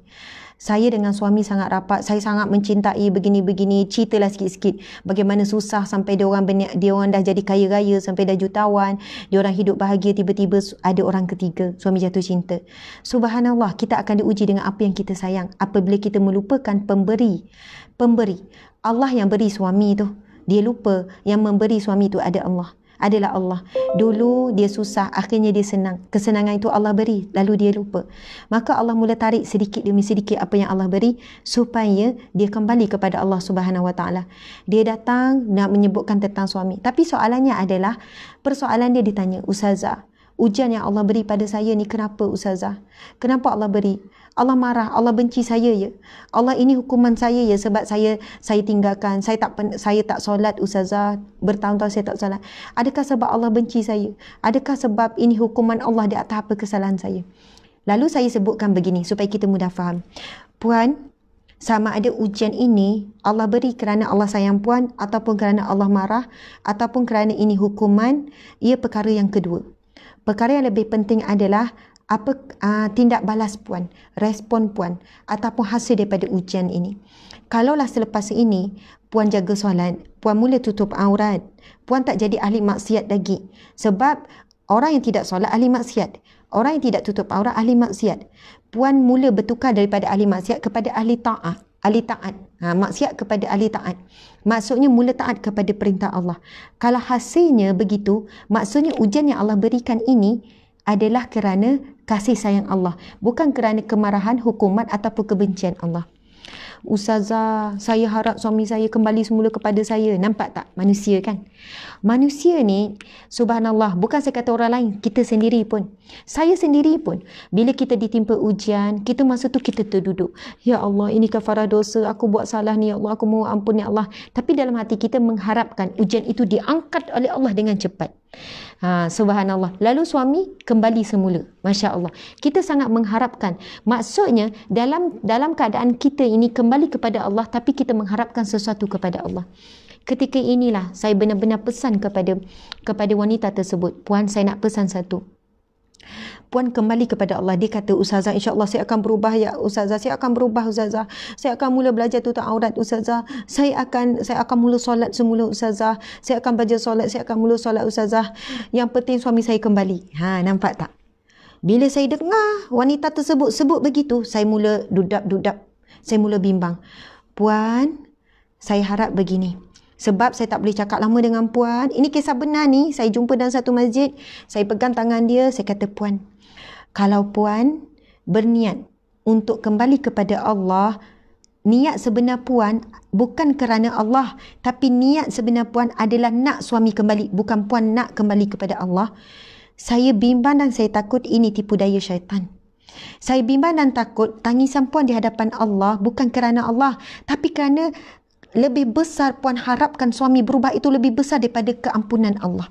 Saya dengan suami sangat rapat, saya sangat mencintai begini-begini, ceritalah sikit-sikit bagaimana susah sampai dia orang dia orang dah jadi kaya raya, sampai dah jutawan, dia orang hidup bahagia, tiba-tiba ada orang ketiga, suami jatuh cinta. Subhanallah, kita akan diuji dengan apa yang kita sayang. Apabila kita melupakan pemberi, pemberi. Allah yang beri suami tu dia lupa yang memberi suami tu ada Allah adalah Allah. Dulu dia susah, akhirnya dia senang. Kesenangan itu Allah beri, lalu dia lupa. Maka Allah mula tarik sedikit demi sedikit apa yang Allah beri supaya dia kembali kepada Allah Subhanahu Wa Taala. Dia datang nak menyebutkan tentang suami. Tapi soalannya adalah persoalan dia ditanya, "Ustazah, ujian yang Allah beri pada saya ni kenapa, Ustazah? Kenapa Allah beri?" Allah marah, Allah benci saya ya. Allah ini hukuman saya ya sebab saya saya tinggalkan, saya tak saya tak solat ustazah, bertahun-tahun saya tak solat. Adakah sebab Allah benci saya? Adakah sebab ini hukuman Allah di atas apa kesalahan saya? Lalu saya sebutkan begini supaya kita mudah faham. Puan, sama ada ujian ini Allah beri kerana Allah sayang puan ataupun kerana Allah marah ataupun kerana ini hukuman, ia perkara yang kedua. Perkara yang lebih penting adalah apa uh, tindak balas puan, respon puan ataupun hasil daripada ujian ini. Kalaulah selepas ini puan jaga solat, puan mula tutup aurat, puan tak jadi ahli maksiat lagi. Sebab orang yang tidak solat ahli maksiat. Orang yang tidak tutup aurat ahli maksiat. Puan mula bertukar daripada ahli maksiat kepada ahli taat. Ahli taat. Ha, maksiat kepada ahli taat. Maksudnya mula taat kepada perintah Allah. Kalau hasilnya begitu, maksudnya ujian yang Allah berikan ini adalah kerana kasih sayang Allah bukan kerana kemarahan hukuman ataupun kebencian Allah Ustazah, saya harap suami saya kembali semula kepada saya. Nampak tak? Manusia kan? Manusia ni, subhanallah, bukan saya kata orang lain. Kita sendiri pun. Saya sendiri pun. Bila kita ditimpa ujian, kita masa tu kita terduduk. Ya Allah, ini kafarah dosa. Aku buat salah ni, ya Allah. Aku mohon ampun, ya Allah. Tapi dalam hati kita mengharapkan ujian itu diangkat oleh Allah dengan cepat. Ha, subhanallah. Lalu suami kembali semula. Masya Allah. Kita sangat mengharapkan. Maksudnya dalam dalam keadaan kita ini kembali kepada Allah tapi kita mengharapkan sesuatu kepada Allah. Ketika inilah saya benar-benar pesan kepada kepada wanita tersebut. Puan saya nak pesan satu puan kembali kepada Allah dia kata ustazah insyaallah saya akan berubah ya ustazah saya akan berubah ustazah saya akan mula belajar tutup aurat ustazah saya akan saya akan mula solat semula ustazah saya akan belajar solat saya akan mula solat ustazah yang penting suami saya kembali ha nampak tak bila saya dengar wanita tersebut sebut begitu saya mula dudap-dudap saya mula bimbang puan saya harap begini sebab saya tak boleh cakap lama dengan puan. Ini kisah benar ni. Saya jumpa dalam satu masjid. Saya pegang tangan dia. Saya kata, puan, kalau puan berniat untuk kembali kepada Allah niat sebenar puan bukan kerana Allah tapi niat sebenar puan adalah nak suami kembali bukan puan nak kembali kepada Allah saya bimbang dan saya takut ini tipu daya syaitan saya bimbang dan takut tangisan puan di hadapan Allah bukan kerana Allah tapi kerana lebih besar puan harapkan suami berubah itu lebih besar daripada keampunan Allah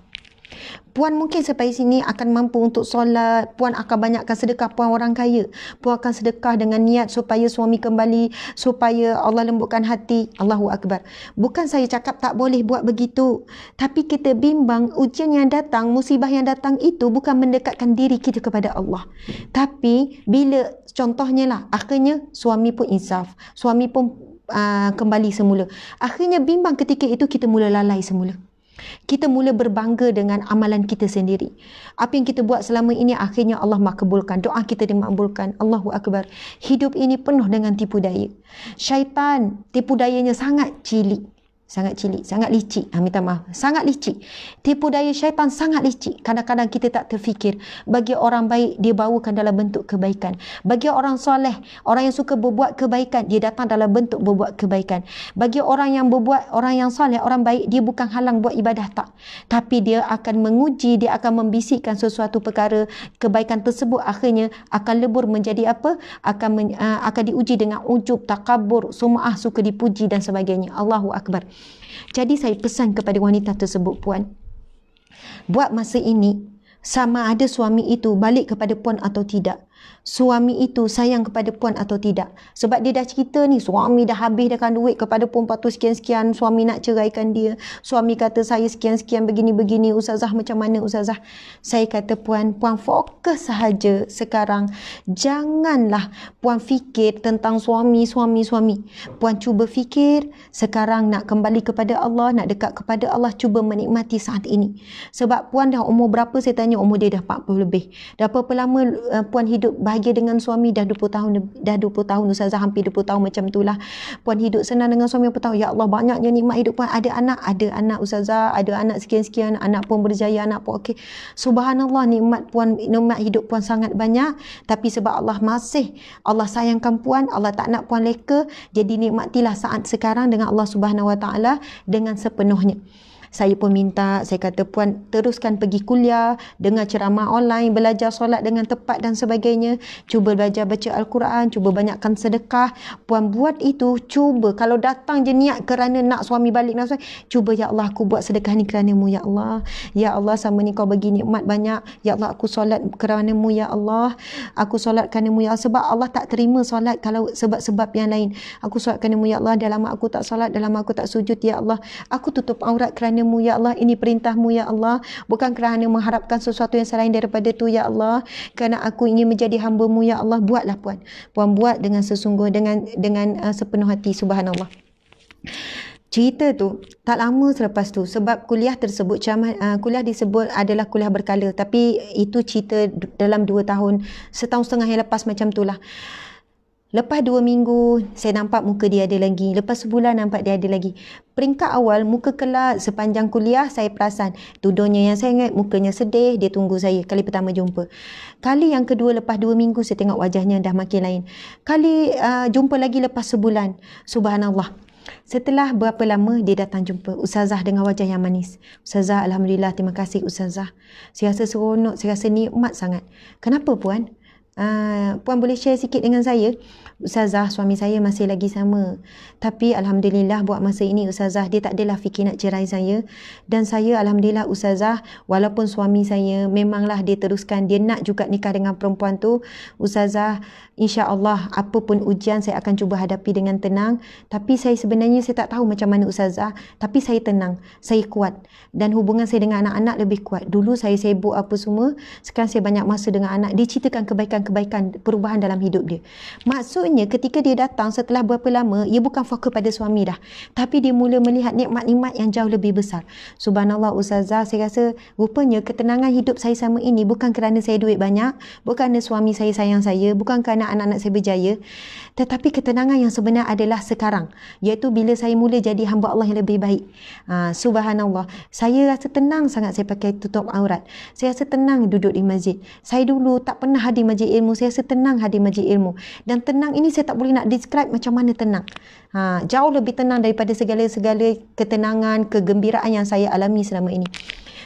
Puan mungkin sampai sini akan mampu untuk solat. Puan akan banyakkan sedekah puan orang kaya. Puan akan sedekah dengan niat supaya suami kembali. Supaya Allah lembutkan hati. Allahu Akbar. Bukan saya cakap tak boleh buat begitu. Tapi kita bimbang ujian yang datang, musibah yang datang itu bukan mendekatkan diri kita kepada Allah. Tapi bila contohnya lah akhirnya suami pun insaf. Suami pun Uh, kembali semula. Akhirnya bimbang ketika itu kita mula lalai semula. Kita mula berbangga dengan amalan kita sendiri. Apa yang kita buat selama ini akhirnya Allah makbulkan. Doa kita dimakbulkan. Allahu Akbar. Hidup ini penuh dengan tipu daya. Syaitan tipu dayanya sangat cilik sangat cilik, sangat licik. Ha, minta maaf. Sangat licik. Tipu daya syaitan sangat licik. Kadang-kadang kita tak terfikir. Bagi orang baik, dia bawakan dalam bentuk kebaikan. Bagi orang soleh, orang yang suka berbuat kebaikan, dia datang dalam bentuk berbuat kebaikan. Bagi orang yang berbuat, orang yang soleh, orang baik, dia bukan halang buat ibadah tak. Tapi dia akan menguji, dia akan membisikkan sesuatu perkara. Kebaikan tersebut akhirnya akan lebur menjadi apa? Akan men, uh, akan diuji dengan ujub, takabur, sumah, suka dipuji dan sebagainya. Allahu Akbar. Jadi saya pesan kepada wanita tersebut puan, buat masa ini sama ada suami itu balik kepada puan atau tidak, suami itu sayang kepada puan atau tidak. Sebab dia dah cerita ni, suami dah habis habiskan duit kepada puan patut sekian-sekian, suami nak ceraikan dia. Suami kata saya sekian-sekian begini-begini, ustazah macam mana ustazah. Saya kata puan, puan fokus sahaja sekarang. Janganlah puan fikir tentang suami, suami, suami. Puan cuba fikir sekarang nak kembali kepada Allah, nak dekat kepada Allah, cuba menikmati saat ini. Sebab puan dah umur berapa? Saya tanya umur dia dah 40 lebih. Dah berapa lama uh, puan hidup hidup bahagia dengan suami dah 20 tahun dah 20 tahun ustazah hampir 20 tahun macam itulah puan hidup senang dengan suami apa tahu ya Allah banyaknya nikmat hidup puan ada anak ada anak ustazah ada anak sekian-sekian anak pun berjaya anak pun okey subhanallah nikmat puan nikmat hidup puan sangat banyak tapi sebab Allah masih Allah sayangkan puan Allah tak nak puan leka jadi nikmatilah saat sekarang dengan Allah Subhanahu Wa Taala dengan sepenuhnya saya pun minta, saya kata puan teruskan pergi kuliah, dengar ceramah online, belajar solat dengan tepat dan sebagainya. Cuba belajar baca Al-Quran, cuba banyakkan sedekah. Puan buat itu, cuba. Kalau datang je niat kerana nak suami balik, nak suami, cuba ya Allah aku buat sedekah ni kerana mu ya Allah. Ya Allah sama ni kau bagi nikmat banyak. Ya Allah aku solat kerana mu ya Allah. Aku solat kerana mu ya Allah. Sebab Allah tak terima solat kalau sebab-sebab yang lain. Aku solat kerana mu ya Allah. Dalam aku tak solat, dalam aku tak sujud ya Allah. Aku tutup aurat kerana mu Ya Allah. Ini perintah-Mu, Ya Allah. Bukan kerana mengharapkan sesuatu yang selain daripada Tu, Ya Allah. Kerana aku ingin menjadi hamba-Mu, Ya Allah. Buatlah, Puan. Puan buat dengan sesungguh, dengan dengan uh, sepenuh hati. Subhanallah. Cerita tu tak lama selepas tu sebab kuliah tersebut cama, uh, kuliah disebut adalah kuliah berkala tapi itu cerita dalam dua tahun setahun setengah yang lepas macam tulah. lah. Lepas dua minggu, saya nampak muka dia ada lagi. Lepas sebulan, nampak dia ada lagi. Peringkat awal, muka kelak sepanjang kuliah, saya perasan. Tudungnya yang saya ingat, mukanya sedih, dia tunggu saya. Kali pertama jumpa. Kali yang kedua, lepas dua minggu, saya tengok wajahnya dah makin lain. Kali uh, jumpa lagi lepas sebulan. Subhanallah. Setelah berapa lama dia datang jumpa Ustazah dengan wajah yang manis. Ustazah, Alhamdulillah, terima kasih Ustazah. Saya rasa seronok, saya rasa nikmat sangat. Kenapa Puan? Uh, Puan boleh share sikit dengan saya? Uh, Ustazah suami saya masih lagi sama. Tapi Alhamdulillah buat masa ini Ustazah dia tak adalah fikir nak cerai saya. Dan saya Alhamdulillah Ustazah walaupun suami saya memanglah dia teruskan dia nak juga nikah dengan perempuan tu. Ustazah insya Allah apa pun ujian saya akan cuba hadapi dengan tenang. Tapi saya sebenarnya saya tak tahu macam mana Ustazah. Tapi saya tenang. Saya kuat. Dan hubungan saya dengan anak-anak lebih kuat. Dulu saya sibuk apa semua. Sekarang saya banyak masa dengan anak. Dia ceritakan kebaikan-kebaikan perubahan dalam hidup dia. Maksud maksudnya ketika dia datang setelah berapa lama ia bukan fokus pada suami dah tapi dia mula melihat nikmat-nikmat yang jauh lebih besar subhanallah ustazah saya rasa rupanya ketenangan hidup saya sama ini bukan kerana saya duit banyak bukan kerana suami saya sayang saya bukan kerana anak-anak saya berjaya tetapi ketenangan yang sebenar adalah sekarang iaitu bila saya mula jadi hamba Allah yang lebih baik ha, subhanallah saya rasa tenang sangat saya pakai tutup aurat saya rasa tenang duduk di masjid saya dulu tak pernah hadir majlis ilmu saya rasa tenang hadir majlis ilmu dan tenang tenang ini saya tak boleh nak describe macam mana tenang. Ha, jauh lebih tenang daripada segala-segala ketenangan, kegembiraan yang saya alami selama ini.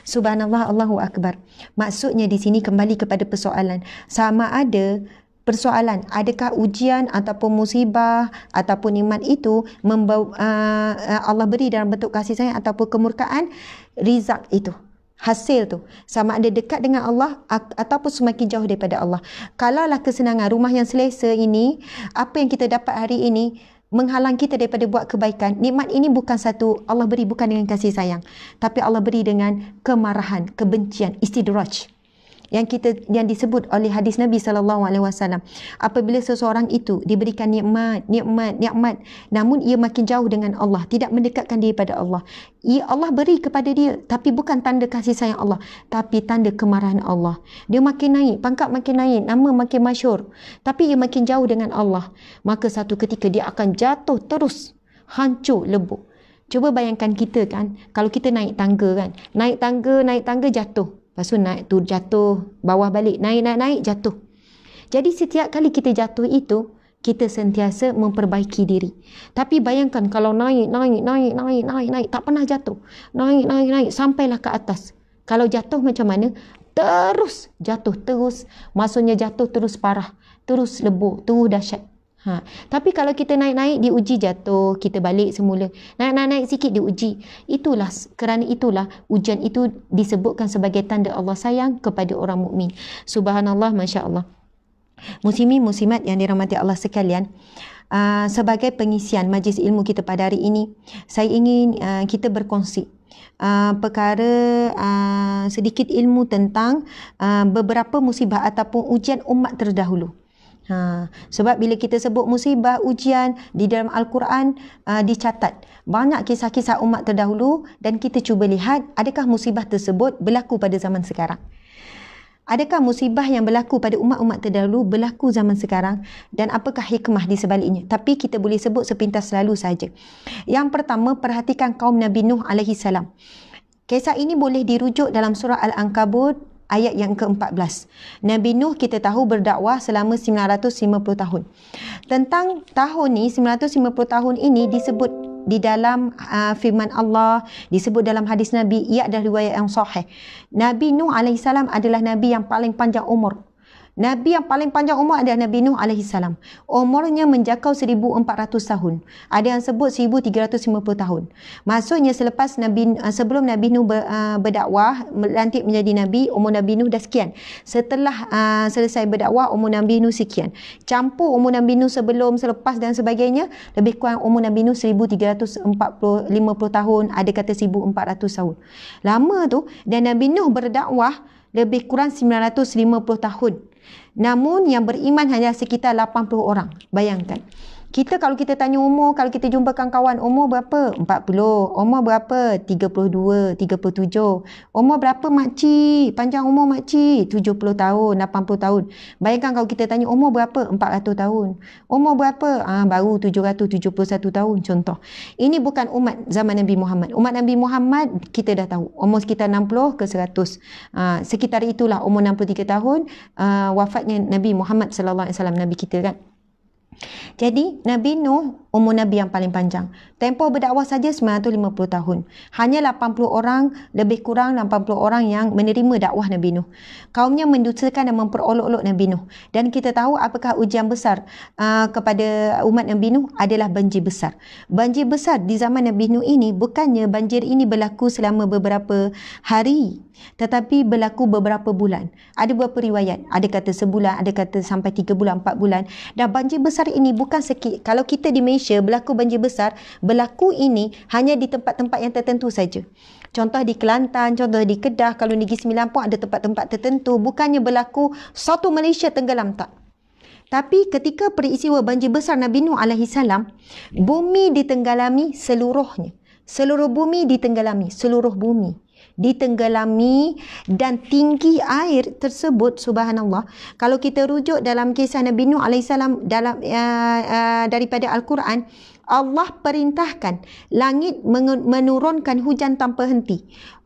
Subhanallah, Allahu Akbar. Maksudnya di sini kembali kepada persoalan. Sama ada persoalan adakah ujian ataupun musibah ataupun nikmat itu membawa, uh, uh Allah beri dalam bentuk kasih sayang ataupun kemurkaan rizq itu hasil tu sama ada dekat dengan Allah ataupun semakin jauh daripada Allah kalaulah kesenangan rumah yang selesa ini apa yang kita dapat hari ini menghalang kita daripada buat kebaikan nikmat ini bukan satu Allah beri bukan dengan kasih sayang tapi Allah beri dengan kemarahan kebencian istidraj yang kita yang disebut oleh hadis Nabi sallallahu alaihi wasallam apabila seseorang itu diberikan nikmat nikmat nikmat namun ia makin jauh dengan Allah tidak mendekatkan diri pada Allah ia Allah beri kepada dia tapi bukan tanda kasih sayang Allah tapi tanda kemarahan Allah dia makin naik pangkat makin naik nama makin masyur, tapi ia makin jauh dengan Allah maka satu ketika dia akan jatuh terus hancur lebur Cuba bayangkan kita kan, kalau kita naik tangga kan, naik tangga, naik tangga jatuh. Lepas tu naik tu jatuh bawah balik naik naik naik jatuh. Jadi setiap kali kita jatuh itu kita sentiasa memperbaiki diri. Tapi bayangkan kalau naik naik naik naik naik naik tak pernah jatuh. Naik naik naik sampailah ke atas. Kalau jatuh macam mana? Terus jatuh terus. Maksudnya jatuh terus parah. Terus lebur. Terus dahsyat. Ha. Tapi kalau kita naik-naik, diuji jatuh, kita balik semula. Naik-naik sikit, diuji. Itulah, kerana itulah ujian itu disebutkan sebagai tanda Allah sayang kepada orang mukmin. Subhanallah, Masya Allah. Musimi musimat yang dirahmati Allah sekalian. Uh, sebagai pengisian majlis ilmu kita pada hari ini, saya ingin uh, kita berkongsi uh, perkara uh, sedikit ilmu tentang uh, beberapa musibah ataupun ujian umat terdahulu. Ha, sebab bila kita sebut musibah, ujian di dalam Al-Quran uh, dicatat banyak kisah-kisah umat terdahulu dan kita cuba lihat adakah musibah tersebut berlaku pada zaman sekarang. Adakah musibah yang berlaku pada umat-umat terdahulu berlaku zaman sekarang dan apakah hikmah di sebaliknya? Tapi kita boleh sebut sepintas selalu saja. Yang pertama, perhatikan kaum Nabi Nuh alaihi salam. Kisah ini boleh dirujuk dalam surah Al-Ankabut ayat yang ke-14. Nabi Nuh kita tahu berdakwah selama 950 tahun. Tentang tahun ni 950 tahun ini disebut di dalam uh, firman Allah disebut dalam hadis Nabi ia adalah riwayat yang sahih. Nabi Nuh alaihissalam adalah nabi yang paling panjang umur Nabi yang paling panjang umur adalah Nabi Nuh alaihi salam. Umurnya menjangkau 1400 tahun. Ada yang sebut 1350 tahun. Maksudnya selepas Nabi eh, sebelum Nabi Nuh eh, berdakwah melantik menjadi nabi, umur Nabi Nuh dah sekian. Setelah uh, selesai berdakwah umur Nabi Nuh sekian. Campur umur Nabi Nuh sebelum, selepas dan sebagainya, lebih kurang umur Nabi Nuh 1350 tahun, ada kata 1400 tahun. Lama tu dan Nabi Nuh berdakwah lebih kurang 950 tahun. Namun yang beriman hanya sekitar 80 orang. Bayangkan. Kita kalau kita tanya umur, kalau kita jumpa kawan-kawan, umur berapa? 40. Umur berapa? 32, 37. Umur berapa makcik? Panjang umur makcik? 70 tahun, 80 tahun. Bayangkan kalau kita tanya umur berapa? 400 tahun. Umur berapa? Ah, baru 771 tahun contoh. Ini bukan umat zaman Nabi Muhammad. Umat Nabi Muhammad kita dah tahu. Umur sekitar 60 ke 100. Ah, sekitar itulah umur 63 tahun ah, wafatnya Nabi Muhammad sallallahu alaihi wasallam Nabi kita kan. Jadi Nabi Nuh umur Nabi yang paling panjang. Tempoh berdakwah saja 950 tahun. Hanya 80 orang, lebih kurang 80 orang yang menerima dakwah Nabi Nuh. Kaumnya mendustakan dan memperolok-olok Nabi Nuh. Dan kita tahu apakah ujian besar uh, kepada umat Nabi Nuh adalah banjir besar. Banjir besar di zaman Nabi Nuh ini bukannya banjir ini berlaku selama beberapa hari tetapi berlaku beberapa bulan. Ada beberapa riwayat. Ada kata sebulan, ada kata sampai tiga bulan, empat bulan. Dan banjir besar besar ini bukan sekit. Kalau kita di Malaysia berlaku banjir besar, berlaku ini hanya di tempat-tempat yang tertentu saja. Contoh di Kelantan, contoh di Kedah, kalau Negeri Sembilan pun ada tempat-tempat tertentu. Bukannya berlaku satu Malaysia tenggelam tak. Tapi ketika peristiwa banjir besar Nabi Nuh alaihi salam, bumi ditenggelami seluruhnya. Seluruh bumi ditenggelami, seluruh bumi ditenggelami dan tinggi air tersebut subhanallah kalau kita rujuk dalam kisah Nabi Nuh alaihissalam dalam uh, uh, daripada al-Quran Allah perintahkan langit menurunkan hujan tanpa henti.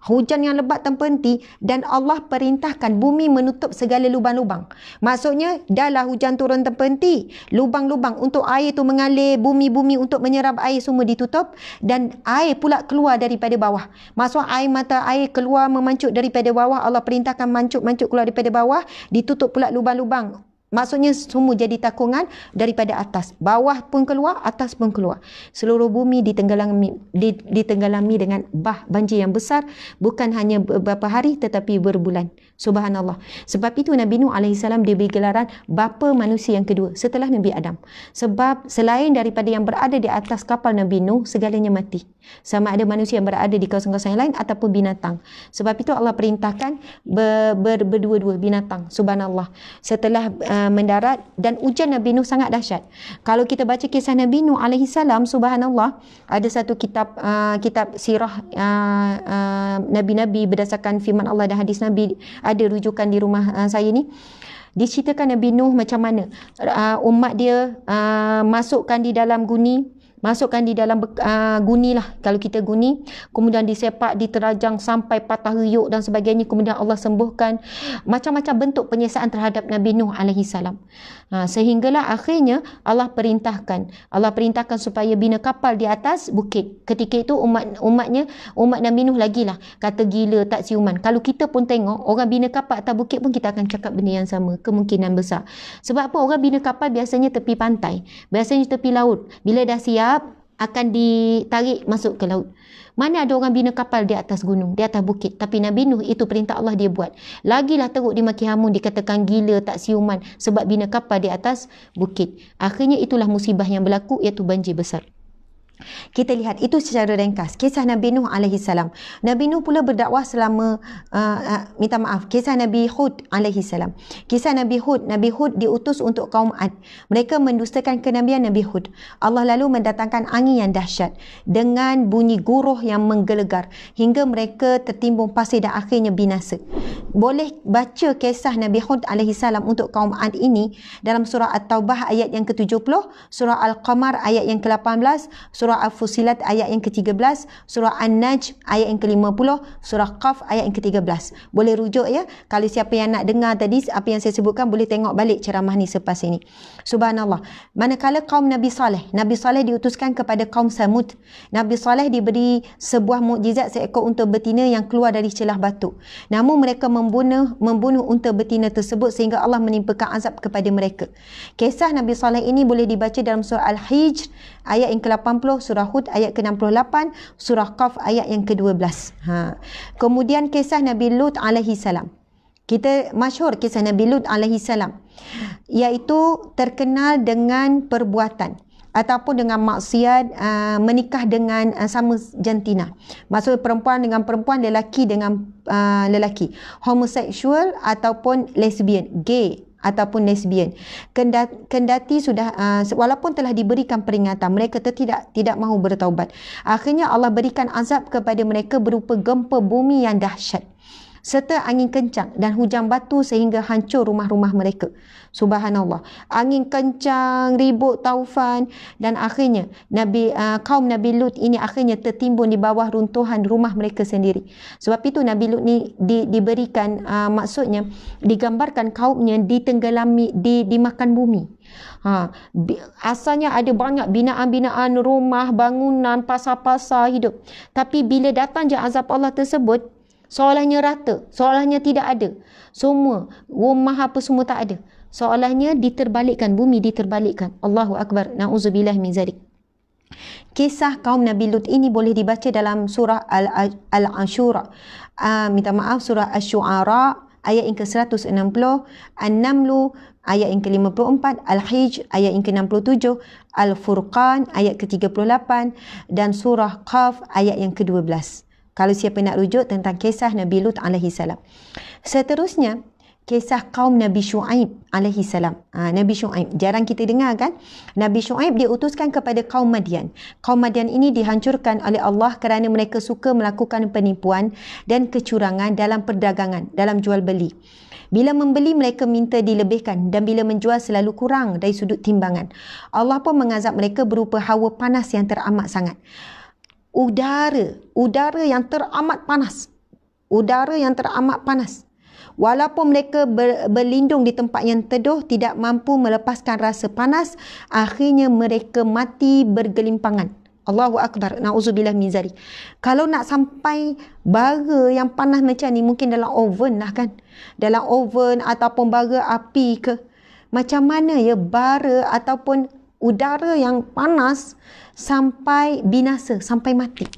Hujan yang lebat tanpa henti dan Allah perintahkan bumi menutup segala lubang-lubang. Maksudnya, dahlah hujan turun tanpa henti. Lubang-lubang untuk air itu mengalir, bumi-bumi untuk menyerap air semua ditutup dan air pula keluar daripada bawah. Maksud air mata air keluar memancut daripada bawah. Allah perintahkan mancut-mancut keluar daripada bawah. Ditutup pula lubang-lubang Maksudnya semua jadi takungan daripada atas. Bawah pun keluar, atas pun keluar. Seluruh bumi ditenggelami, ditenggelami dengan bah banjir yang besar. Bukan hanya beberapa hari tetapi berbulan. Subhanallah. Sebab itu Nabi Nuh alaihi diberi gelaran bapa manusia yang kedua setelah Nabi Adam. Sebab selain daripada yang berada di atas kapal Nabi Nuh segalanya mati. Sama ada manusia yang berada di kawasan-kawasan yang lain ataupun binatang. Sebab itu Allah perintahkan ber, ber, berdua-dua binatang. Subhanallah. Setelah uh, mendarat dan hujan Nabi Nuh sangat dahsyat. Kalau kita baca kisah Nabi Nuh alaihi subhanallah ada satu kitab uh, kitab sirah uh, uh, nabi-nabi berdasarkan firman Allah dan hadis Nabi ada rujukan di rumah uh, saya ni diceritakan Nabi Nuh macam mana uh, umat dia uh, masukkan di dalam guni Masukkan di dalam uh, guni lah. Kalau kita guni. Kemudian disepak, diterajang sampai patah riuk dan sebagainya. Kemudian Allah sembuhkan. Macam-macam bentuk penyiasaan terhadap Nabi Nuh alaihi salam. Ha, sehinggalah akhirnya Allah perintahkan. Allah perintahkan supaya bina kapal di atas bukit. Ketika itu umat umatnya, umat Nabi Nuh lagi lah. Kata gila, tak siuman. Kalau kita pun tengok, orang bina kapal atas bukit pun kita akan cakap benda yang sama. Kemungkinan besar. Sebab apa? Orang bina kapal biasanya tepi pantai. Biasanya tepi laut. Bila dah siap, sebab akan ditarik masuk ke laut. Mana ada orang bina kapal di atas gunung, di atas bukit. Tapi Nabi Nuh itu perintah Allah dia buat. Lagilah teruk di maki hamun, dikatakan gila, tak siuman. Sebab bina kapal di atas bukit. Akhirnya itulah musibah yang berlaku, iaitu banjir besar. Kita lihat itu secara ringkas kisah Nabi Nuh alaihi salam. Nabi Nuh pula berdakwah selama uh, uh, minta maaf kisah Nabi Hud alaihi salam. Kisah Nabi Hud, Nabi Hud diutus untuk kaum Ad. Mereka mendustakan kenabian Nabi Hud. Allah lalu mendatangkan angin yang dahsyat dengan bunyi guruh yang menggelegar hingga mereka tertimbun pasir dan akhirnya binasa. Boleh baca kisah Nabi Hud alaihi salam untuk kaum Ad ini dalam surah At-Taubah ayat yang ke-70, surah Al-Qamar ayat yang ke-18, surah surah Al-Fusilat ayat yang ke-13, surah an Najj ayat yang ke-50, surah Qaf ayat yang ke-13. Boleh rujuk ya. Kalau siapa yang nak dengar tadi apa yang saya sebutkan boleh tengok balik ceramah ni selepas ini. Subhanallah. Manakala kaum Nabi Saleh, Nabi Saleh diutuskan kepada kaum Samud. Nabi Saleh diberi sebuah mukjizat seekor unta betina yang keluar dari celah batu. Namun mereka membunuh membunuh unta betina tersebut sehingga Allah menimpakan azab kepada mereka. Kisah Nabi Saleh ini boleh dibaca dalam surah Al-Hijr ayat yang ke-80, surah Hud ayat ke-68, surah Qaf ayat yang ke-12. Ha. Kemudian kisah Nabi Lut alaihi salam. Kita masyhur kisah Nabi Lut alaihi salam. Iaitu terkenal dengan perbuatan ataupun dengan maksiat uh, menikah dengan uh, sama jantina. Maksud perempuan dengan perempuan, lelaki dengan uh, lelaki. Homosexual ataupun lesbian, gay ataupun lesbian kendati sudah uh, walaupun telah diberikan peringatan mereka tidak tidak mahu bertaubat akhirnya Allah berikan azab kepada mereka berupa gempa bumi yang dahsyat serta angin kencang dan hujan batu sehingga hancur rumah-rumah mereka. Subhanallah. Angin kencang, ribut, taufan dan akhirnya Nabi uh, kaum Nabi Lut ini akhirnya tertimbun di bawah runtuhan rumah mereka sendiri. Sebab itu Nabi Lut ni di, diberikan uh, maksudnya digambarkan kaumnya ditenggelami di dimakan bumi. Ha, asalnya ada banyak binaan-binaan rumah, bangunan, pasar-pasar hidup. Tapi bila datang je azab Allah tersebut, seolahnya rata, seolahnya tidak ada. Semua rumah apa semua tak ada. Seolahnya diterbalikkan, bumi diterbalikkan. Allahu Akbar, Nauzubillah min zalik. Kisah kaum Nabi Lut ini boleh dibaca dalam surah Al-Ashura. Uh, minta maaf, surah Ashu'ara ayat yang ke-160, An-Namlu ayat yang ke-54, Al-Hijj ayat yang ke-67, Al-Furqan ayat ke-38 dan surah Qaf ayat yang ke-12 kalau siapa nak rujuk tentang kisah Nabi Lut alaihi salam. Seterusnya kisah kaum Nabi Shu'aib alaihi salam. Ha, Nabi Shu'aib. Jarang kita dengar kan? Nabi Shu'aib diutuskan kepada kaum Madian. Kaum Madian ini dihancurkan oleh Allah kerana mereka suka melakukan penipuan dan kecurangan dalam perdagangan, dalam jual beli. Bila membeli mereka minta dilebihkan dan bila menjual selalu kurang dari sudut timbangan. Allah pun mengazab mereka berupa hawa panas yang teramat sangat udara, udara yang teramat panas. Udara yang teramat panas. Walaupun mereka berlindung di tempat yang teduh, tidak mampu melepaskan rasa panas, akhirnya mereka mati bergelimpangan. Allahu Akbar. Na'udzubillah min zari. Kalau nak sampai bara yang panas macam ni, mungkin dalam oven lah kan. Dalam oven ataupun bara api ke. Macam mana ya bara ataupun udara yang panas sampai binasa, sampai mati.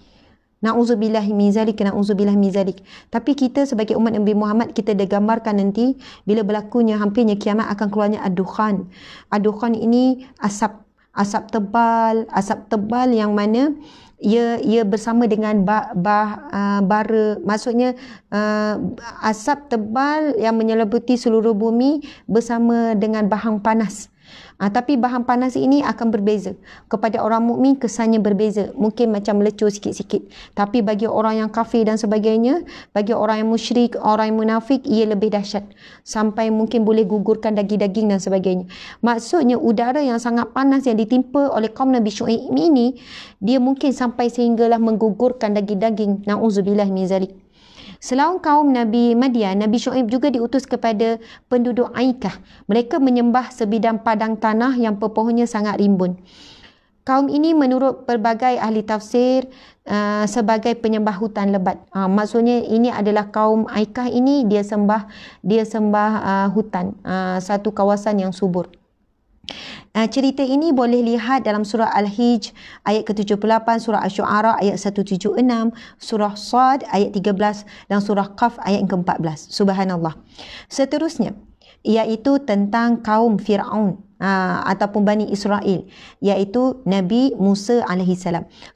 Na'udzubillah min zalik, na'udzubillah min zalik. Tapi kita sebagai umat Nabi Muhammad, kita dah gambarkan nanti bila berlakunya hampirnya kiamat akan keluarnya aduhan. Aduhan ini asap asap tebal, asap tebal yang mana ia ia bersama dengan bah bah uh, bara maksudnya uh, asap tebal yang menyelubuti seluruh bumi bersama dengan bahang panas Ha, tapi bahan panas ini akan berbeza. Kepada orang mukmin kesannya berbeza. Mungkin macam melecur sikit-sikit. Tapi bagi orang yang kafir dan sebagainya, bagi orang yang musyrik, orang yang munafik, ia lebih dahsyat. Sampai mungkin boleh gugurkan daging-daging dan sebagainya. Maksudnya udara yang sangat panas yang ditimpa oleh kaum Nabi Shu'i ini, dia mungkin sampai sehinggalah menggugurkan daging-daging. Na'udzubillah min zalik. Selain kaum Nabi Madian, Nabi Shu'ib juga diutus kepada penduduk Aikah. Mereka menyembah sebidang padang tanah yang pepohonnya sangat rimbun. Kaum ini menurut pelbagai ahli tafsir uh, sebagai penyembah hutan lebat. Uh, maksudnya ini adalah kaum Aikah ini dia sembah dia sembah uh, hutan, uh, satu kawasan yang subur. Uh, cerita ini boleh lihat dalam surah Al-Hijj ayat ke-78, surah Ash-Shu'ara ayat 176, surah Sad ayat 13 dan surah Qaf ayat ke-14. Subhanallah. Seterusnya, iaitu tentang kaum Fir'aun uh, ataupun Bani Israel iaitu Nabi Musa AS.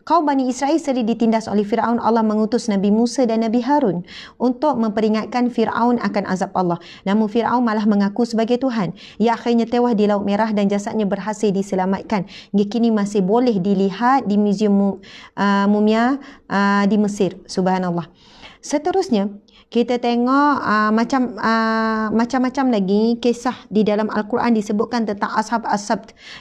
Kaum Bani Israel sering ditindas oleh Fir'aun. Allah mengutus Nabi Musa dan Nabi Harun untuk memperingatkan Fir'aun akan azab Allah. Namun Fir'aun malah mengaku sebagai Tuhan. Ia akhirnya tewas di Laut Merah dan jasadnya berhasil diselamatkan. Ia kini masih boleh dilihat di Museum uh, Mumia uh, di Mesir. Subhanallah. Seterusnya, kita tengok uh, macam uh, macam-macam lagi kisah di dalam al-Quran disebutkan tentang ashab as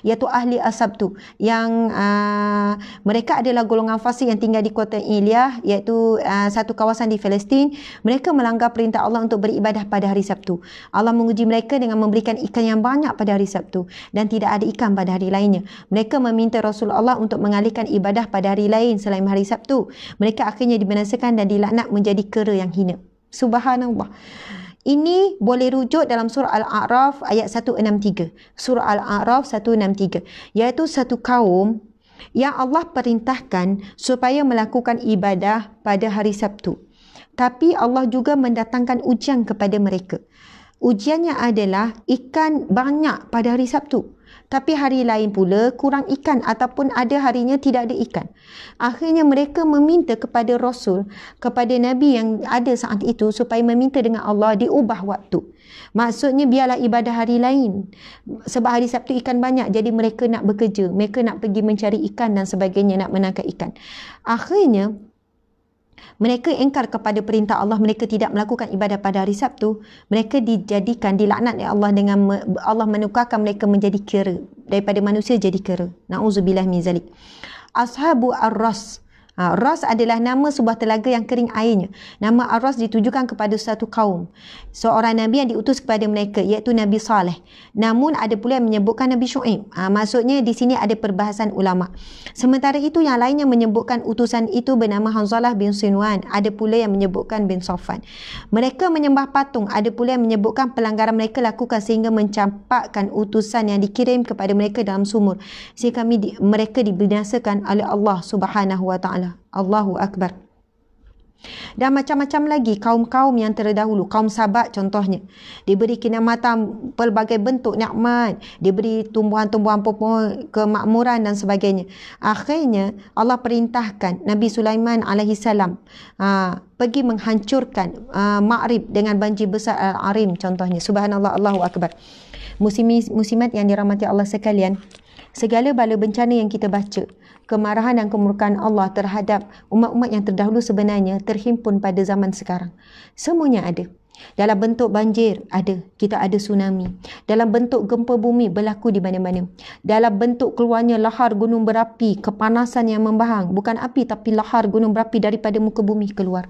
iaitu ahli as tu yang uh, mereka adalah golongan fasik yang tinggal di kota Iliah iaitu uh, satu kawasan di Palestin mereka melanggar perintah Allah untuk beribadah pada hari Sabtu Allah menguji mereka dengan memberikan ikan yang banyak pada hari Sabtu dan tidak ada ikan pada hari lainnya mereka meminta Rasulullah untuk mengalihkan ibadah pada hari lain selain hari Sabtu mereka akhirnya dibinasakan dan dilaknat menjadi kera yang hina Subhanallah. Ini boleh rujuk dalam surah Al-A'raf ayat 163. Surah Al-A'raf 163. Iaitu satu kaum yang Allah perintahkan supaya melakukan ibadah pada hari Sabtu. Tapi Allah juga mendatangkan ujian kepada mereka. Ujiannya adalah ikan banyak pada hari Sabtu tapi hari lain pula kurang ikan ataupun ada harinya tidak ada ikan. Akhirnya mereka meminta kepada Rasul, kepada Nabi yang ada saat itu supaya meminta dengan Allah diubah waktu. Maksudnya biarlah ibadah hari lain. Sebab hari Sabtu ikan banyak jadi mereka nak bekerja, mereka nak pergi mencari ikan dan sebagainya nak menangkap ikan. Akhirnya mereka engkar kepada perintah Allah, mereka tidak melakukan ibadah pada hari Sabtu. Mereka dijadikan, dilaknat oleh Allah dengan Allah menukarkan mereka menjadi kera. Daripada manusia jadi kera. Na'udzubillah min zalik. Ashabu ar-ras. Ha, Ros adalah nama sebuah telaga yang kering airnya. Nama Ros ditujukan kepada satu kaum. Seorang Nabi yang diutus kepada mereka iaitu Nabi Saleh. Namun ada pula yang menyebutkan Nabi Shu'ib. Ha, maksudnya di sini ada perbahasan ulama. Sementara itu yang lainnya menyebutkan utusan itu bernama Hanzalah bin Sinwan. Ada pula yang menyebutkan bin Sofan. Mereka menyembah patung. Ada pula yang menyebutkan pelanggaran mereka lakukan sehingga mencampakkan utusan yang dikirim kepada mereka dalam sumur. Sehingga kami di, mereka dibinasakan oleh Allah Subhanahu taala. Allahu akbar. Dan macam-macam lagi kaum-kaum yang terdahulu, kaum sahabat contohnya, diberi kenikmatan pelbagai bentuk nikmat, diberi tumbuhan-tumbuhan pohon kemakmuran dan sebagainya. Akhirnya Allah perintahkan Nabi Sulaiman alaihi salam ah, pergi menghancurkan aa, ah, Ma'rib dengan banjir besar Al-Arim contohnya. Subhanallah Allahu akbar. Musim-musimat yang dirahmati Allah sekalian, segala bala bencana yang kita baca kemarahan dan kemurkaan Allah terhadap umat-umat yang terdahulu sebenarnya terhimpun pada zaman sekarang. Semuanya ada. Dalam bentuk banjir, ada. Kita ada tsunami. Dalam bentuk gempa bumi, berlaku di mana-mana. Dalam bentuk keluarnya lahar gunung berapi, kepanasan yang membahang. Bukan api, tapi lahar gunung berapi daripada muka bumi keluar.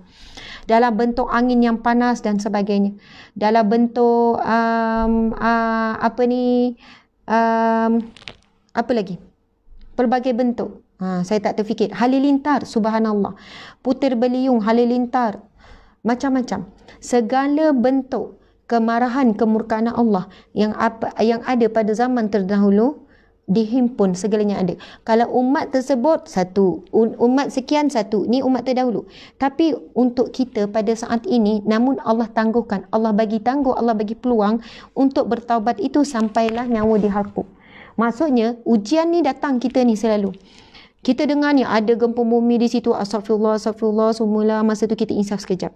Dalam bentuk angin yang panas dan sebagainya. Dalam bentuk, um, uh, apa ni, um, apa lagi? Pelbagai bentuk. Ha, saya tak terfikir. Halilintar, subhanallah. Putir beliung, halilintar. Macam-macam. Segala bentuk kemarahan, kemurkaan Allah yang apa yang ada pada zaman terdahulu, dihimpun segalanya ada. Kalau umat tersebut, satu. Umat sekian, satu. Ni umat terdahulu. Tapi untuk kita pada saat ini, namun Allah tangguhkan. Allah bagi tangguh, Allah bagi peluang untuk bertaubat itu sampailah nyawa dihapuk. Maksudnya, ujian ni datang kita ni selalu. Kita dengar ni ada gempa bumi di situ. Astagfirullah, astagfirullah. Semula masa tu kita insaf sekejap.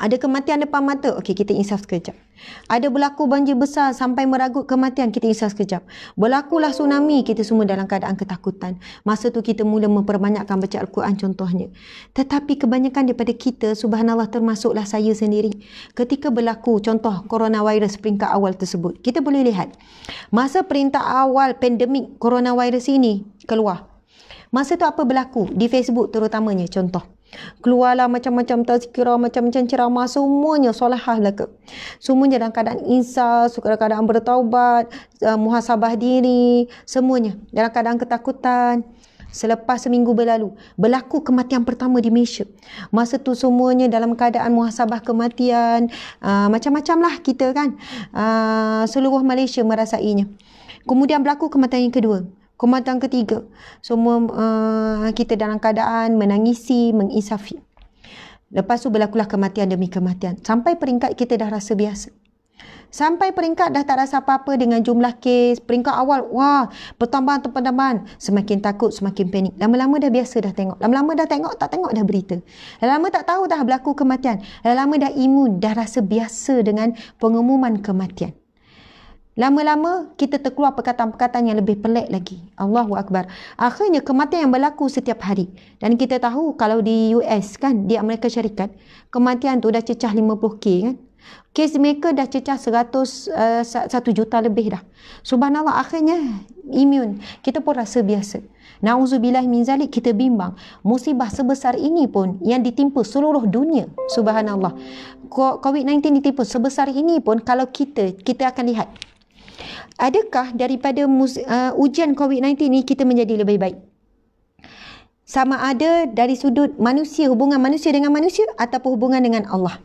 Ada kematian depan mata. Okey, kita insaf sekejap. Ada berlaku banjir besar sampai meragut kematian. Kita insaf sekejap. Berlakulah tsunami. Kita semua dalam keadaan ketakutan. Masa tu kita mula memperbanyakkan baca Al-Quran contohnya. Tetapi kebanyakan daripada kita, subhanallah termasuklah saya sendiri. Ketika berlaku contoh coronavirus peringkat awal tersebut. Kita boleh lihat. Masa peringkat awal pandemik coronavirus ini keluar. Masa tu apa berlaku di Facebook terutamanya contoh. Keluarlah macam-macam tazkirah, macam-macam ceramah, semuanya solahah belaka. Semuanya dalam keadaan insah, suka dalam keadaan bertaubat, uh, muhasabah diri, semuanya dalam keadaan ketakutan. Selepas seminggu berlalu, berlaku kematian pertama di Malaysia. Masa tu semuanya dalam keadaan muhasabah kematian, uh, macam-macam lah kita kan. Uh, seluruh Malaysia merasainya. Kemudian berlaku kematian yang kedua. Kematian ketiga. Semua uh, kita dalam keadaan menangisi, mengisafi. Lepas tu berlakulah kematian demi kematian. Sampai peringkat kita dah rasa biasa. Sampai peringkat dah tak rasa apa-apa dengan jumlah kes. Peringkat awal, wah, pertambahan tu pertambahan. Semakin takut, semakin panik. Lama-lama dah biasa dah tengok. Lama-lama dah tengok, tak tengok dah berita. Lama-lama tak tahu dah berlaku kematian. Lama-lama dah imun, dah rasa biasa dengan pengumuman kematian. Lama-lama kita terkeluar perkataan-perkataan yang lebih pelik lagi. Allahu Akbar. Akhirnya kematian yang berlaku setiap hari. Dan kita tahu kalau di US kan, di Amerika Syarikat, kematian tu dah cecah 50K kan. Kes mereka dah cecah 100, uh, 1 juta lebih dah. Subhanallah akhirnya imun. Kita pun rasa biasa. Na'udzubillah min zalik kita bimbang. Musibah sebesar ini pun yang ditimpa seluruh dunia. Subhanallah. COVID-19 ditimpa sebesar ini pun kalau kita, kita akan lihat adakah daripada uh, ujian COVID-19 ni kita menjadi lebih baik? Sama ada dari sudut manusia, hubungan manusia dengan manusia ataupun hubungan dengan Allah.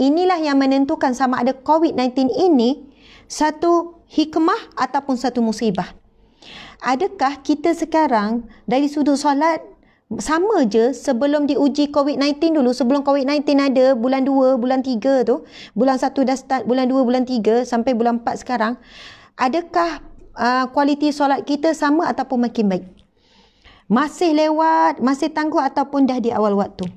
Inilah yang menentukan sama ada COVID-19 ini satu hikmah ataupun satu musibah. Adakah kita sekarang dari sudut solat sama je sebelum diuji COVID-19 dulu, sebelum COVID-19 ada bulan 2, bulan 3 tu, bulan 1 dah start, bulan 2, bulan 3 sampai bulan 4 sekarang, adakah uh, kualiti solat kita sama ataupun makin baik? Masih lewat, masih tangguh ataupun dah di awal waktu?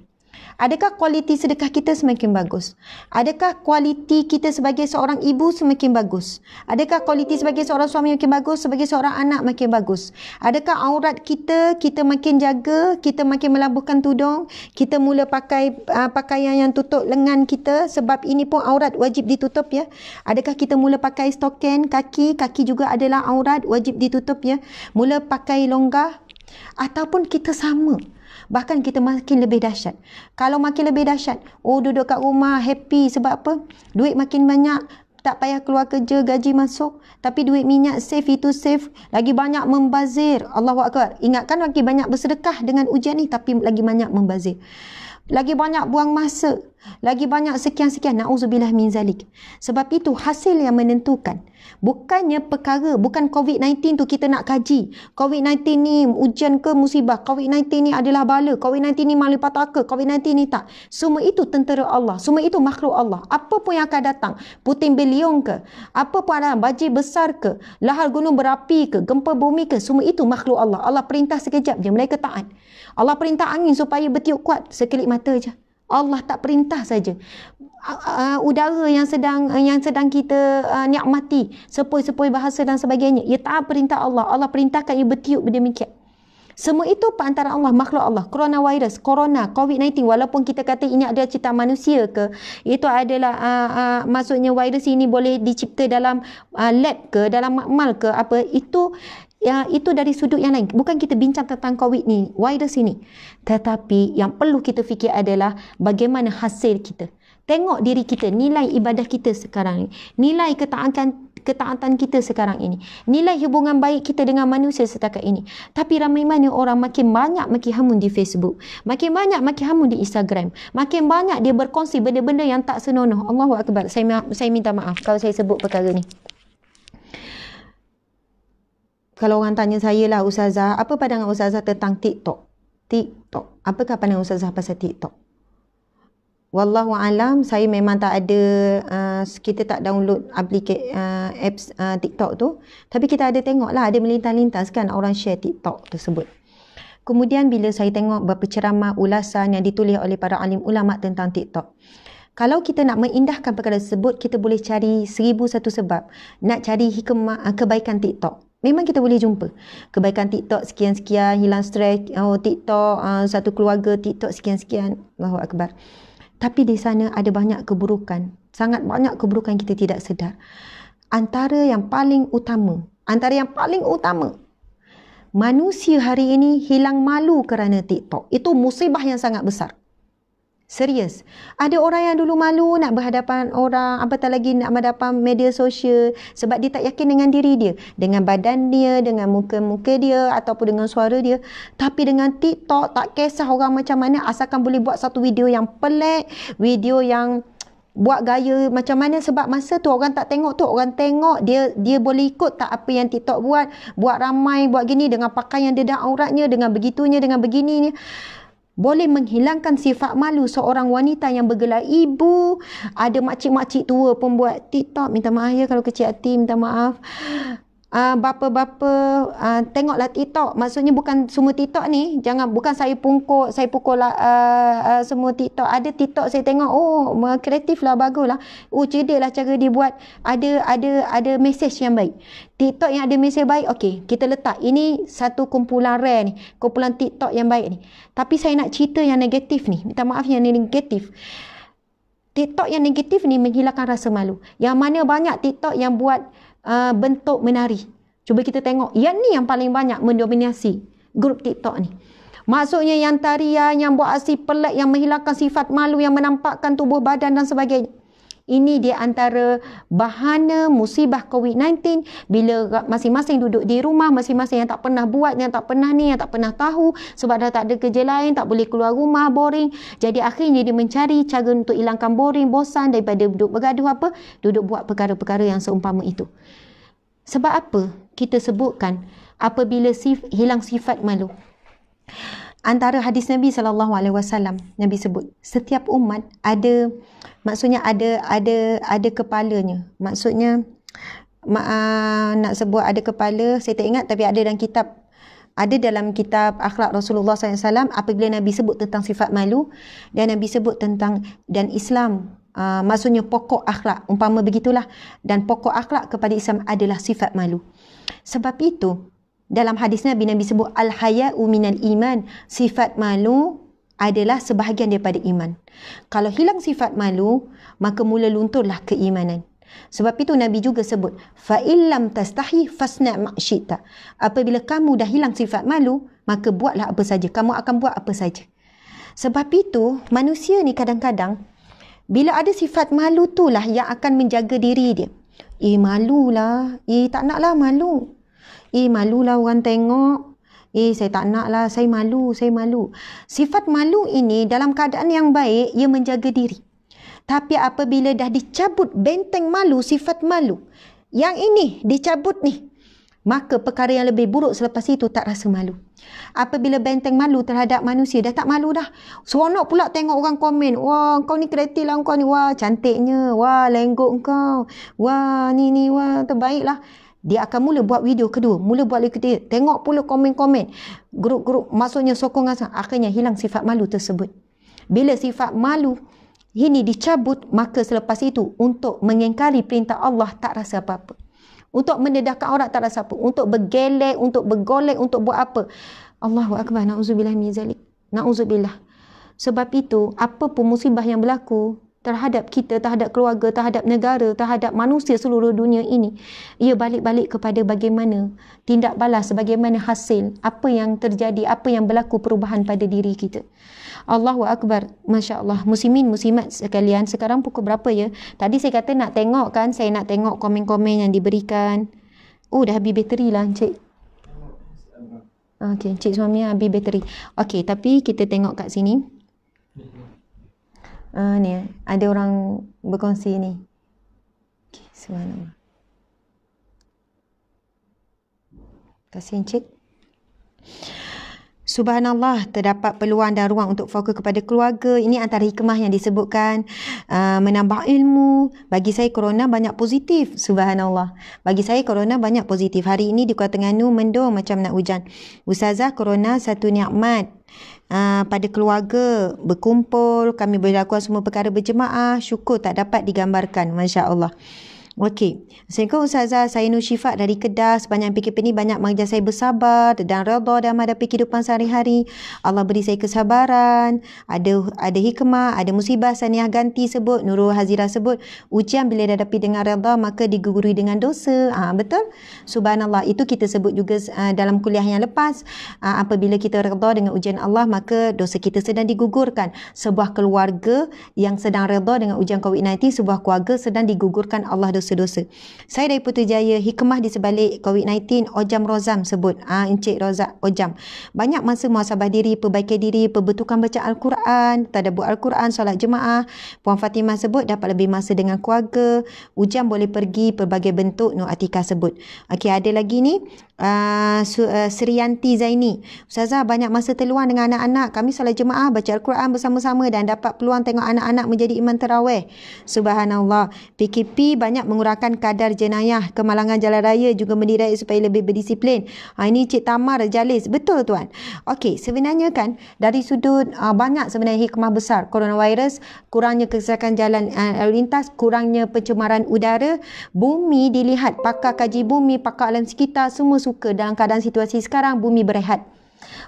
Adakah kualiti sedekah kita semakin bagus? Adakah kualiti kita sebagai seorang ibu semakin bagus? Adakah kualiti sebagai seorang suami makin bagus, sebagai seorang anak makin bagus? Adakah aurat kita kita makin jaga, kita makin melabuhkan tudung, kita mula pakai uh, pakaian yang tutup lengan kita sebab ini pun aurat wajib ditutup ya. Adakah kita mula pakai stokin kaki, kaki juga adalah aurat wajib ditutup ya. Mula pakai longgar ataupun kita sama bahkan kita makin lebih dahsyat. Kalau makin lebih dahsyat, oh duduk kat rumah happy sebab apa? Duit makin banyak, tak payah keluar kerja, gaji masuk. Tapi duit minyak safe itu safe. Lagi banyak membazir. Allah Akbar. Ingatkan lagi banyak bersedekah dengan ujian ni. Tapi lagi banyak membazir. Lagi banyak buang masa lagi banyak sekian-sekian na'udzubillah min zalik. Sebab itu hasil yang menentukan. Bukannya perkara, bukan COVID-19 tu kita nak kaji. COVID-19 ni ujian ke musibah? COVID-19 ni adalah bala? COVID-19 ni malipataka? COVID-19 ni tak? Semua itu tentera Allah. Semua itu makhluk Allah. Apa pun yang akan datang? Putin beliung ke? Apa pun ada banjir besar ke? Lahar gunung berapi ke? Gempa bumi ke? Semua itu makhluk Allah. Allah perintah sekejap je. Mereka taat. Allah perintah angin supaya bertiup kuat. Sekelip mata je. Allah tak perintah saja. Uh, udara yang sedang uh, yang sedang kita uh, nikmati, sepoi-sepoi bahasa dan sebagainya. Ia tak perintah Allah. Allah perintahkan ia bertiup berdemikian. Semua itu antara Allah, makhluk Allah. Corona virus, corona, COVID-19. Walaupun kita kata ini adalah cerita manusia ke, itu adalah uh, uh, maksudnya virus ini boleh dicipta dalam uh, lab ke, dalam makmal ke, apa itu ya itu dari sudut yang lain bukan kita bincang tentang covid ni virus ini tetapi yang perlu kita fikir adalah bagaimana hasil kita tengok diri kita nilai ibadah kita sekarang ini, nilai ketaatan ketaatan kita sekarang ini nilai hubungan baik kita dengan manusia setakat ini tapi ramai mana orang makin banyak makin hamun di Facebook makin banyak makin hamun di Instagram makin banyak dia berkongsi benda-benda yang tak senonoh Allahu akbar saya saya minta maaf kalau saya sebut perkara ni kalau orang tanya saya lah Ustazah, apa pandangan Ustazah tentang TikTok? TikTok. Apakah pandangan Ustazah pasal TikTok? Wallahu alam, saya memang tak ada uh, kita tak download aplikasi uh, ah, apps uh, TikTok tu. Tapi kita ada tengok lah, ada melintas-lintas kan orang share TikTok tersebut. Kemudian bila saya tengok beberapa ceramah ulasan yang ditulis oleh para alim ulama tentang TikTok. Kalau kita nak mengindahkan perkara tersebut, kita boleh cari seribu satu sebab. Nak cari hikmah, kebaikan TikTok. Memang kita boleh jumpa kebaikan TikTok sekian-sekian hilang stres oh TikTok uh, satu keluarga TikTok sekian-sekian Allahu akbar. Tapi di sana ada banyak keburukan, sangat banyak keburukan kita tidak sedar. Antara yang paling utama, antara yang paling utama manusia hari ini hilang malu kerana TikTok. Itu musibah yang sangat besar. Serius. Ada orang yang dulu malu nak berhadapan orang, apatah lagi nak berhadapan media sosial sebab dia tak yakin dengan diri dia, dengan badan dia, dengan muka-muka dia ataupun dengan suara dia. Tapi dengan TikTok tak kisah orang macam mana asalkan boleh buat satu video yang pelik, video yang buat gaya macam mana sebab masa tu orang tak tengok tu orang tengok dia dia boleh ikut tak apa yang TikTok buat buat ramai buat gini dengan pakaian dia dan auratnya dengan begitunya dengan begininya boleh menghilangkan sifat malu seorang wanita yang bergelar ibu. Ada makcik-makcik tua pembuat TikTok. Minta maaf ya kalau kecil hati. Minta maaf uh, bapa-bapa uh, tengoklah TikTok. Maksudnya bukan semua TikTok ni. Jangan bukan saya pungkuk, saya pukul lah, uh, ah, uh, semua TikTok. Ada TikTok saya tengok, oh kreatif lah, bagus lah. Oh cedek lah cara dia buat. Ada, ada, ada mesej yang baik. TikTok yang ada mesej baik, okey kita letak. Ini satu kumpulan rare ni. Kumpulan TikTok yang baik ni. Tapi saya nak cerita yang negatif ni. Minta maaf yang negatif. TikTok yang negatif ni menghilangkan rasa malu. Yang mana banyak TikTok yang buat uh, bentuk menari. Cuba kita tengok. Yang ni yang paling banyak mendominasi grup TikTok ni. Maksudnya yang tarian, yang buat aksi pelik, yang menghilangkan sifat malu, yang menampakkan tubuh badan dan sebagainya. Ini di antara bahana musibah COVID-19 bila masing-masing duduk di rumah, masing-masing yang tak pernah buat, yang tak pernah ni, yang tak pernah tahu sebab dah tak ada kerja lain, tak boleh keluar rumah, boring. Jadi akhirnya dia mencari cara untuk hilangkan boring, bosan daripada duduk bergaduh apa, duduk buat perkara-perkara yang seumpama itu. Sebab apa kita sebutkan apabila sif, hilang sifat malu? Antara hadis Nabi saw. Nabi sebut setiap umat ada uh, maksudnya ada ada ada kepalanya maksudnya ma- uh, nak sebut ada kepala saya tak ingat tapi ada dalam kitab ada dalam kitab akhlak Rasulullah SAW apabila Nabi sebut tentang sifat malu dan Nabi sebut tentang dan Islam uh, maksudnya pokok akhlak umpama begitulah dan pokok akhlak kepada Islam adalah sifat malu sebab itu dalam hadis Nabi Nabi sebut al haya'u uminal iman sifat malu adalah sebahagian daripada iman. Kalau hilang sifat malu, maka mula lunturlah keimanan. Sebab itu Nabi juga sebut, fa illam tastahi fasna ma'syita. Apabila kamu dah hilang sifat malu, maka buatlah apa saja. Kamu akan buat apa saja. Sebab itu manusia ni kadang-kadang bila ada sifat malu tu lah yang akan menjaga diri dia. Eh malulah, eh tak naklah malu. Eh malulah orang tengok. Eh, saya tak nak lah. Saya malu, saya malu. Sifat malu ini dalam keadaan yang baik, ia menjaga diri. Tapi apabila dah dicabut benteng malu, sifat malu. Yang ini dicabut ni. Maka perkara yang lebih buruk selepas itu tak rasa malu. Apabila benteng malu terhadap manusia, dah tak malu dah. Seronok pula tengok orang komen. Wah, kau ni kreatif lah kau ni. Wah, cantiknya. Wah, lenggok kau. Wah, ni ni, wah, terbaik lah dia akan mula buat video kedua, mula buat video ketiga. Tengok pula komen-komen. Grup-grup maksudnya sokongan sangat. Akhirnya hilang sifat malu tersebut. Bila sifat malu ini dicabut, maka selepas itu untuk mengingkari perintah Allah tak rasa apa-apa. Untuk mendedahkan orang tak rasa apa. Untuk bergelek, untuk bergolek, untuk buat apa. Allahu Akbar, na'udzubillah min zalik. Na'udzubillah. Sebab itu, apa pun musibah yang berlaku, terhadap kita, terhadap keluarga, terhadap negara, terhadap manusia seluruh dunia ini, ia balik-balik kepada bagaimana tindak balas, bagaimana hasil, apa yang terjadi, apa yang berlaku perubahan pada diri kita. Allahu Akbar, Masya Allah, muslimin, muslimat sekalian, sekarang pukul berapa ya? Tadi saya kata nak tengok kan, saya nak tengok komen-komen yang diberikan. Oh, dah habis bateri lah Encik. Okay, Encik suami habis bateri. Okay, tapi kita tengok kat sini uh, ni ada orang berkongsi ni. Okay, subhanallah. Kasih encik. Subhanallah, terdapat peluang dan ruang untuk fokus kepada keluarga. Ini antara hikmah yang disebutkan. Uh, menambah ilmu. Bagi saya, corona banyak positif. Subhanallah. Bagi saya, corona banyak positif. Hari ini di Kota Nganu, mendung macam nak hujan. Ustazah, corona satu ni'mat uh, pada keluarga berkumpul kami berlakuan semua perkara berjemaah syukur tak dapat digambarkan masya-Allah Okey. Assalamualaikum Ustazah. Saya Nur Syifat dari Kedah. Sepanjang PKP ini banyak mengajar saya bersabar dan redha dalam menghadapi kehidupan sehari-hari. Allah beri saya kesabaran. Ada ada hikmah, ada musibah. Saniah Ganti sebut, Nurul Hazira sebut. Ujian bila dihadapi dengan redha maka digugurui dengan dosa. Ah ha, betul? Subhanallah. Itu kita sebut juga ha, dalam kuliah yang lepas. Ha, apabila kita redha dengan ujian Allah maka dosa kita sedang digugurkan. Sebuah keluarga yang sedang redha dengan ujian COVID-19, sebuah keluarga sedang digugurkan Allah dosa dosa-dosa. Saya dari Putrajaya, hikmah di sebalik COVID-19, Ojam Rozam sebut. Ah, ha, Encik Rozak Ojam. Banyak masa muasabah diri, perbaiki diri, perbetukan baca Al-Quran, tadabbur Al-Quran, solat jemaah. Puan Fatimah sebut dapat lebih masa dengan keluarga. Ujam boleh pergi pelbagai bentuk Nur Atika sebut. Okey, ada lagi ni. Uh, ah, Serianti eh, Zaini Ustazah banyak masa terluang dengan anak-anak Kami salat jemaah baca Al-Quran bersama-sama Dan dapat peluang tengok anak-anak menjadi iman terawih Subhanallah PKP banyak meng- mengurangkan kadar jenayah kemalangan jalan raya juga mendirai supaya lebih berdisiplin. Ha, ini Cik Tamar Jalis. Betul tuan. Okey, sebenarnya kan dari sudut uh, banyak sebenarnya hikmah besar coronavirus, kurangnya kesesakan jalan uh, lalu lintas, kurangnya pencemaran udara, bumi dilihat pakar kaji bumi, pakar alam sekitar semua suka dalam keadaan situasi sekarang bumi berehat.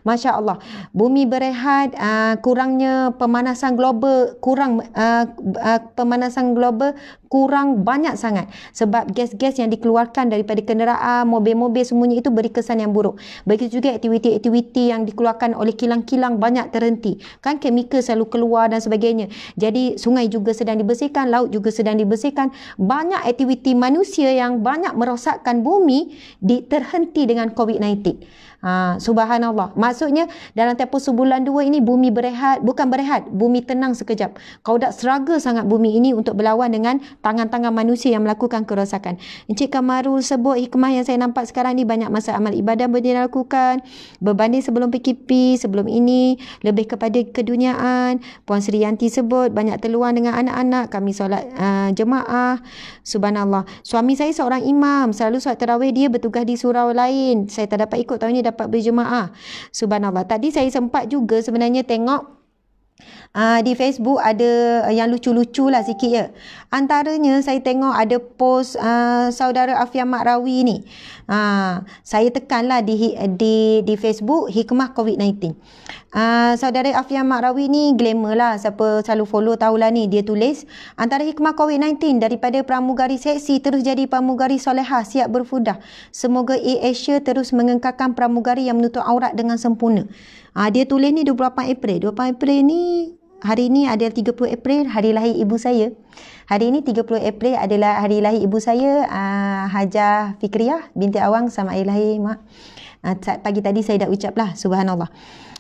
Masya Allah, bumi berehat, uh, kurangnya pemanasan global, kurang uh, uh, pemanasan global kurang banyak sangat sebab gas-gas yang dikeluarkan daripada kenderaan, mobil-mobil semuanya itu beri kesan yang buruk. Begitu juga aktiviti-aktiviti yang dikeluarkan oleh kilang-kilang banyak terhenti. Kan kimia selalu keluar dan sebagainya. Jadi sungai juga sedang dibersihkan, laut juga sedang dibersihkan. Banyak aktiviti manusia yang banyak merosakkan bumi diterhenti dengan COVID-19. Ha, subhanallah. Maksudnya dalam tempoh sebulan dua ini bumi berehat. Bukan berehat. Bumi tenang sekejap. Kau tak seraga sangat bumi ini untuk berlawan dengan tangan-tangan manusia yang melakukan kerosakan. Encik Kamarul sebut hikmah yang saya nampak sekarang ni banyak masa amal ibadah boleh dilakukan. Berbanding sebelum PKP, sebelum ini. Lebih kepada keduniaan. Puan Sri Yanti sebut banyak teluan dengan anak-anak. Kami solat uh, jemaah. Subhanallah. Suami saya seorang imam. Selalu solat terawih dia bertugas di surau lain. Saya tak dapat ikut tahun ni dapat berjemaah. Subhanallah. Tadi saya sempat juga sebenarnya tengok Uh, di Facebook ada eh, yang lucu-lucu lah sikit ya. Antaranya saya tengok ada post uh, saudara Afia Mak Rawi ni. Uh, saya tekan lah di, di, di Facebook Hikmah COVID-19. Uh, saudara Afia Mak Rawi ni glamour lah. Siapa selalu follow tahulah ni dia tulis. Antara Hikmah COVID-19 daripada pramugari seksi terus jadi pramugari soleha siap berfudah. Semoga Air Asia terus mengengkakan pramugari yang menutup aurat dengan sempurna. Ah dia tulis ni 28 April. 28 April ni hari ni adalah 30 April hari lahir ibu saya. Hari ini 30 April adalah hari lahir ibu saya, uh, ah, Hajah Fikriah binti Awang sama air lahir mak. Uh, pagi tadi saya dah ucaplah subhanallah.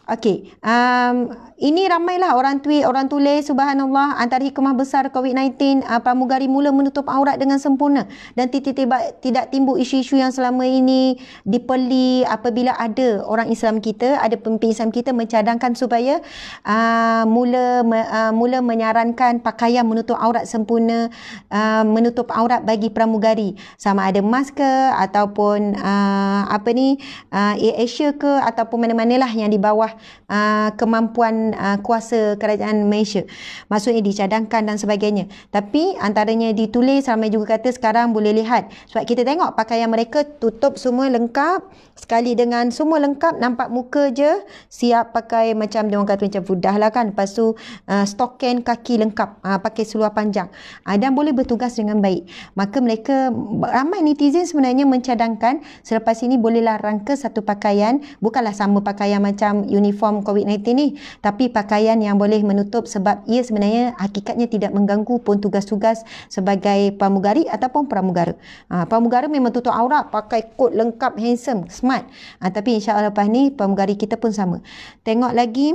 Okey, um, ini ramailah orang tweet, orang tulis, subhanallah, antara hikmah besar COVID-19, uh, pramugari mula menutup aurat dengan sempurna dan tidak timbul isu-isu yang selama ini dipeli apabila ada orang Islam kita, ada pemimpin Islam kita mencadangkan supaya uh, mula uh, mula menyarankan pakaian menutup aurat sempurna, uh, menutup aurat bagi pramugari, sama ada masker ataupun uh, apa ni, uh, Asia ke ataupun mana-manalah yang di bawah bawah uh, ah, kemampuan uh, kuasa kerajaan Malaysia. Maksudnya dicadangkan dan sebagainya. Tapi antaranya ditulis ramai juga kata sekarang boleh lihat. Sebab kita tengok pakaian mereka tutup semua lengkap. Sekali dengan semua lengkap nampak muka je siap pakai macam dia orang kata macam budah lah kan. Lepas tu uh, ah, stoken kaki lengkap uh, pakai seluar panjang. Uh, dan boleh bertugas dengan baik. Maka mereka ramai netizen sebenarnya mencadangkan selepas ini bolehlah rangka satu pakaian. Bukanlah sama pakaian macam you uniform COVID-19 ni tapi pakaian yang boleh menutup sebab ia sebenarnya hakikatnya tidak mengganggu pun tugas-tugas sebagai pramugari ataupun pramugara. Ha, pramugara memang tutup aurat, pakai kot lengkap, handsome, smart. Ha, tapi insya Allah lepas ni pramugari kita pun sama. Tengok lagi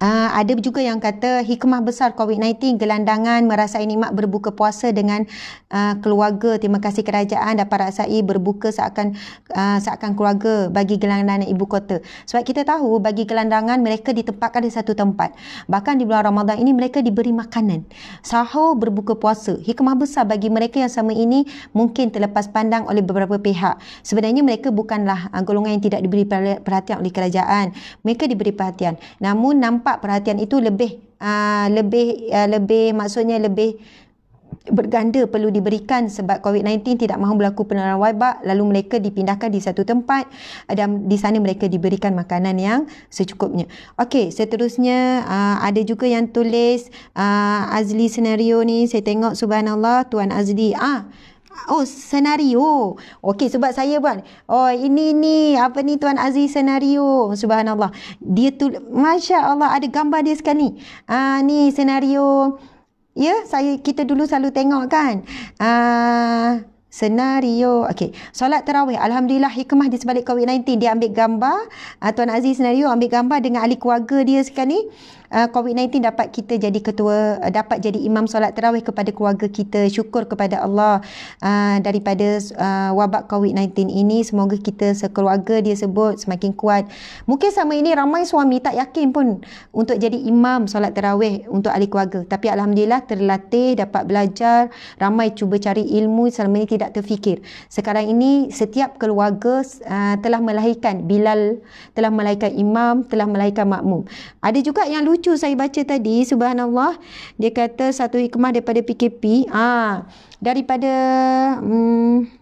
Uh, ada juga yang kata hikmah besar COVID-19 gelandangan merasa ini Mak berbuka puasa dengan uh, keluarga. Terima kasih kerajaan dapat rasai berbuka seakan uh, seakan keluarga bagi gelandangan ibu kota. Sebab kita tahu bagi gelandangan mereka ditempatkan di satu tempat. Bahkan di bulan Ramadan ini mereka diberi makanan. Sahur berbuka puasa. Hikmah besar bagi mereka yang sama ini mungkin terlepas pandang oleh beberapa pihak. Sebenarnya mereka bukanlah uh, golongan yang tidak diberi perhatian oleh kerajaan. Mereka diberi perhatian. Namun nampak dapat perhatian itu lebih uh, lebih uh, lebih maksudnya lebih berganda perlu diberikan sebab COVID-19 tidak mahu berlaku penularan wabak lalu mereka dipindahkan di satu tempat dan di sana mereka diberikan makanan yang secukupnya. Okey, seterusnya uh, ada juga yang tulis uh, Azli senario ni saya tengok subhanallah Tuan Azli ah oh senario okey sebab saya buat oh ini ni apa ni tuan Aziz senario subhanallah dia tu masya-Allah ada gambar dia sekali ah ni senario ya saya kita dulu selalu tengok kan ah Senario. Okey. Solat terawih. Alhamdulillah hikmah di sebalik COVID-19. Dia ambil gambar. Ah, tuan Aziz senario ambil gambar dengan ahli keluarga dia sekarang ni. Ah, COVID-19 dapat kita jadi ketua uh, dapat jadi imam solat terawih kepada keluarga kita syukur kepada Allah uh, daripada uh, wabak COVID-19 ini semoga kita sekeluarga dia sebut semakin kuat mungkin sama ini ramai suami tak yakin pun untuk jadi imam solat terawih untuk ahli keluarga tapi Alhamdulillah terlatih dapat belajar ramai cuba cari ilmu selama ini tidak terfikir sekarang ini setiap keluarga uh, telah melahirkan Bilal telah melahirkan imam telah melahirkan makmum ada juga yang lucu lucu saya baca tadi subhanallah dia kata satu hikmah daripada PKP ah daripada hmm,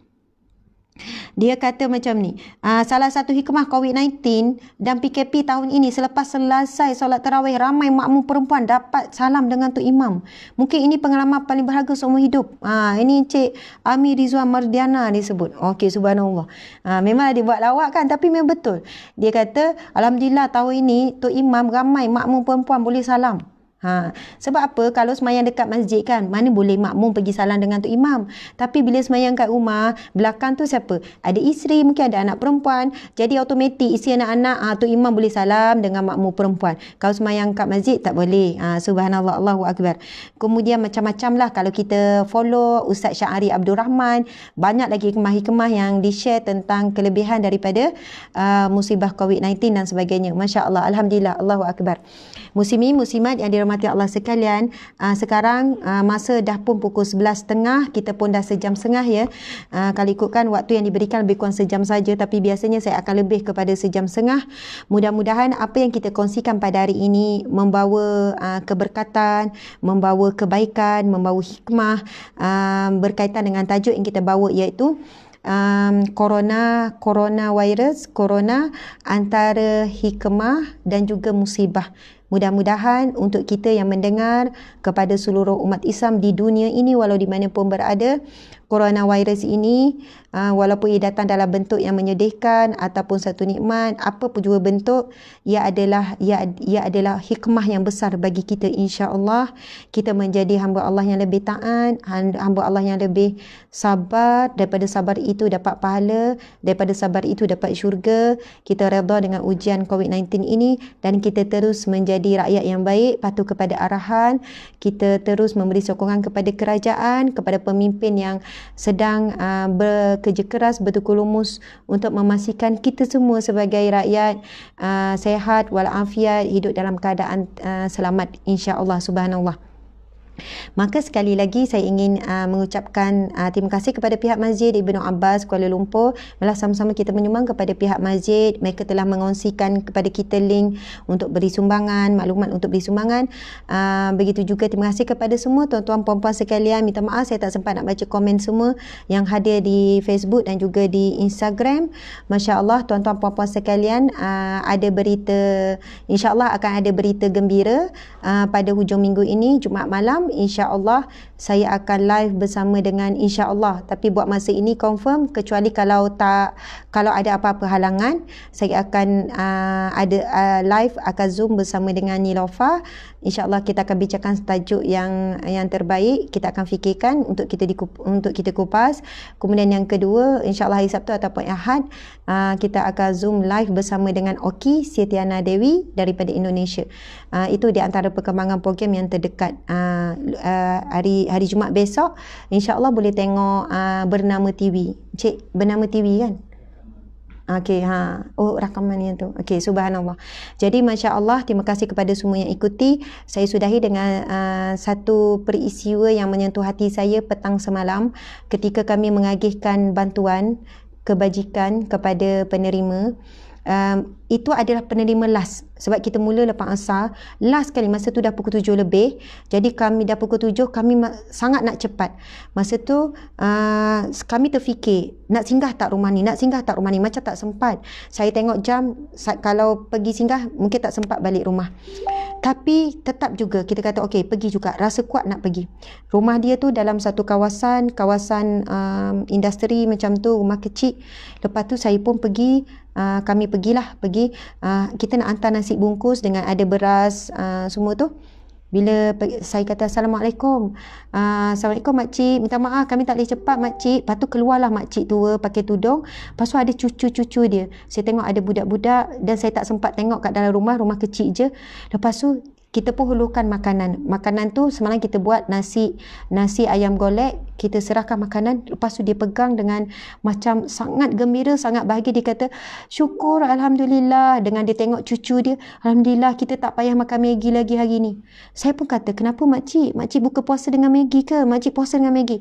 dia kata macam ni, ah, salah satu hikmah COVID-19 dan PKP tahun ini selepas selesai solat terawih ramai makmum perempuan dapat salam dengan Tu Imam. Mungkin ini pengalaman paling berharga seumur hidup. Ah, ini Encik Ami Rizwan Mardiana dia sebut. Okey, subhanallah. Ah, memanglah dia buat lawak kan tapi memang betul. Dia kata, Alhamdulillah tahun ini Tu Imam ramai makmum perempuan boleh salam. Ha, sebab apa kalau semayang dekat masjid kan mana boleh makmum pergi salam dengan tu imam tapi bila semayang kat rumah belakang tu siapa ada isteri mungkin ada anak perempuan jadi automatik isteri anak-anak ha, ah, tu imam boleh salam dengan makmum perempuan kalau semayang kat masjid tak boleh ha, subhanallah Allahu Akbar kemudian macam-macam lah kalau kita follow Ustaz Syahari Abdul Rahman banyak lagi kemah-kemah yang di share tentang kelebihan daripada uh, musibah COVID-19 dan sebagainya Masya Allah Alhamdulillah Allahu Akbar muslimi muslimat yang di dirahmati Allah sekalian. Uh, sekarang uh, masa dah pun pukul 11.30, kita pun dah sejam setengah ya. Uh, kalau ikutkan waktu yang diberikan lebih kurang sejam saja tapi biasanya saya akan lebih kepada sejam setengah. Mudah-mudahan apa yang kita kongsikan pada hari ini membawa uh, keberkatan, membawa kebaikan, membawa hikmah uh, berkaitan dengan tajuk yang kita bawa iaitu um corona corona virus corona antara hikmah dan juga musibah Mudah-mudahan untuk kita yang mendengar kepada seluruh umat Islam di dunia ini walau di mana pun berada, coronavirus ini uh, walaupun ia datang dalam bentuk yang menyedihkan ataupun satu nikmat apa pun juga bentuk ia adalah ia, ia adalah hikmah yang besar bagi kita insya-Allah kita menjadi hamba Allah yang lebih taat hamba Allah yang lebih sabar daripada sabar itu dapat pahala daripada sabar itu dapat syurga kita redha dengan ujian COVID-19 ini dan kita terus menjadi rakyat yang baik patuh kepada arahan kita terus memberi sokongan kepada kerajaan kepada pemimpin yang sedang uh, bekerja keras betul lumus untuk memastikan kita semua sebagai rakyat uh, sehat walafiat hidup dalam keadaan uh, selamat insya-Allah subhanallah. Maka sekali lagi saya ingin uh, mengucapkan uh, terima kasih kepada pihak masjid Ibnu Abbas Kuala Lumpur malah sama-sama kita menyumbang kepada pihak masjid mereka telah mengongsikan kepada kita link untuk beri sumbangan maklumat untuk beri sumbangan uh, begitu juga terima kasih kepada semua tuan-tuan puan-puan sekalian minta maaf saya tak sempat nak baca komen semua yang hadir di Facebook dan juga di Instagram masya-Allah tuan-tuan puan-puan sekalian uh, ada berita insya-Allah akan ada berita gembira uh, pada hujung minggu ini Jumaat malam Insyaallah saya akan live bersama dengan Insyaallah. tapi buat masa ini confirm kecuali kalau tak kalau ada apa-apa halangan saya akan uh, ada uh, live akan zoom bersama dengan Nilofa insyaallah kita akan bincangkan tajuk yang yang terbaik kita akan fikirkan untuk kita di, untuk kita kupas kemudian yang kedua insyaallah hari Sabtu ataupun Ahad uh, kita akan zoom live bersama dengan Oki Setiana Dewi daripada Indonesia uh, itu di antara perkembangan program yang terdekat uh, uh, hari hari Jumaat besok insyaallah boleh tengok uh, bernama TV Cik bernama TV kan Okey ha. Oh rakaman yang tu. Okey subhanallah. Jadi masya-Allah terima kasih kepada semua yang ikuti. Saya sudahi dengan uh, satu peristiwa yang menyentuh hati saya petang semalam ketika kami mengagihkan bantuan kebajikan kepada penerima um, itu adalah penerima last sebab kita mula lepas asar last kali masa tu dah pukul tujuh lebih jadi kami dah pukul tujuh kami sangat nak cepat masa tu uh, kami terfikir nak singgah tak rumah ni nak singgah tak rumah ni macam tak sempat saya tengok jam kalau pergi singgah mungkin tak sempat balik rumah tapi tetap juga kita kata okey pergi juga rasa kuat nak pergi rumah dia tu dalam satu kawasan kawasan um, industri macam tu rumah kecil lepas tu saya pun pergi Ah, kami pergilah pergi uh, kita nak hantar nasi bungkus dengan ada beras uh, semua tu bila saya kata Assalamualaikum uh, Assalamualaikum Cik, Minta maaf kami tak boleh cepat Mak Cik. tu keluarlah Mak Cik tua pakai tudung Pasu ada cucu-cucu dia Saya tengok ada budak-budak Dan saya tak sempat tengok kat dalam rumah Rumah kecil je Lepas tu kita pun hulurkan makanan. Makanan tu semalam kita buat nasi nasi ayam golek, kita serahkan makanan lepas tu dia pegang dengan macam sangat gembira, sangat bahagia dia kata, "Syukur alhamdulillah dengan dia tengok cucu dia, alhamdulillah kita tak payah makan Maggi lagi hari ni." Saya pun kata, "Kenapa mak cik? Mak cik buka puasa dengan Maggi ke? Mak cik puasa dengan Maggi."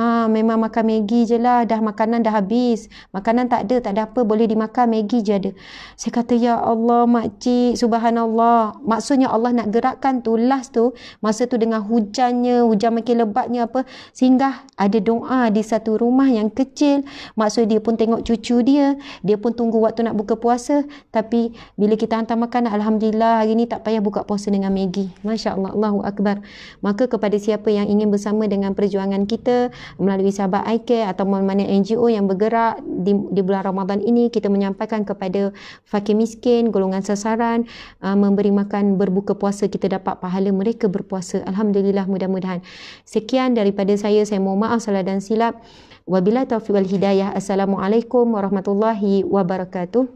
"Ha, memang makan Maggi je lah, dah makanan dah habis. Makanan tak ada, tak ada apa boleh dimakan, Maggi je ada." Saya kata, "Ya Allah, mak cik, subhanallah. Maksudnya Allah nak gerakan tu last tu masa tu dengan hujannya hujan makin lebatnya apa sehingga ada doa di satu rumah yang kecil maksud dia pun tengok cucu dia dia pun tunggu waktu nak buka puasa tapi bila kita hantar makan alhamdulillah hari ni tak payah buka puasa dengan Maggie. masya-Allah Allahu akbar maka kepada siapa yang ingin bersama dengan perjuangan kita melalui sahabat iCare atau mana-mana NGO yang bergerak di, di bulan Ramadan ini kita menyampaikan kepada fakir miskin golongan sasaran uh, memberi makan berbuka puasa berpuasa kita dapat pahala mereka berpuasa alhamdulillah mudah-mudahan sekian daripada saya saya mohon maaf salah dan silap wabillahi taufiq wal hidayah assalamualaikum warahmatullahi wabarakatuh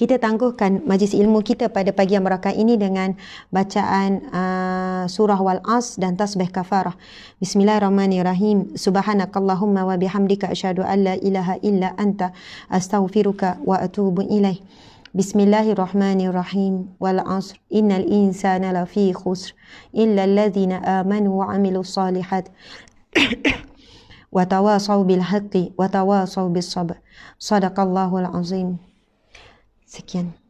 kita tangguhkan majlis ilmu kita pada pagi yang berakah ini dengan bacaan uh, surah wal as dan tasbih kafarah. Bismillahirrahmanirrahim. Subhanakallahumma wa bihamdika asyhadu alla ilaha illa anta astaghfiruka wa atubu ilaihi. بسم الله الرحمن الرحيم والعصر إن الإنسان لفي خسر إلا الذين آمنوا وعملوا الصالحات وتواصوا بالحق وتواصوا بالصبر صدق الله العظيم سكين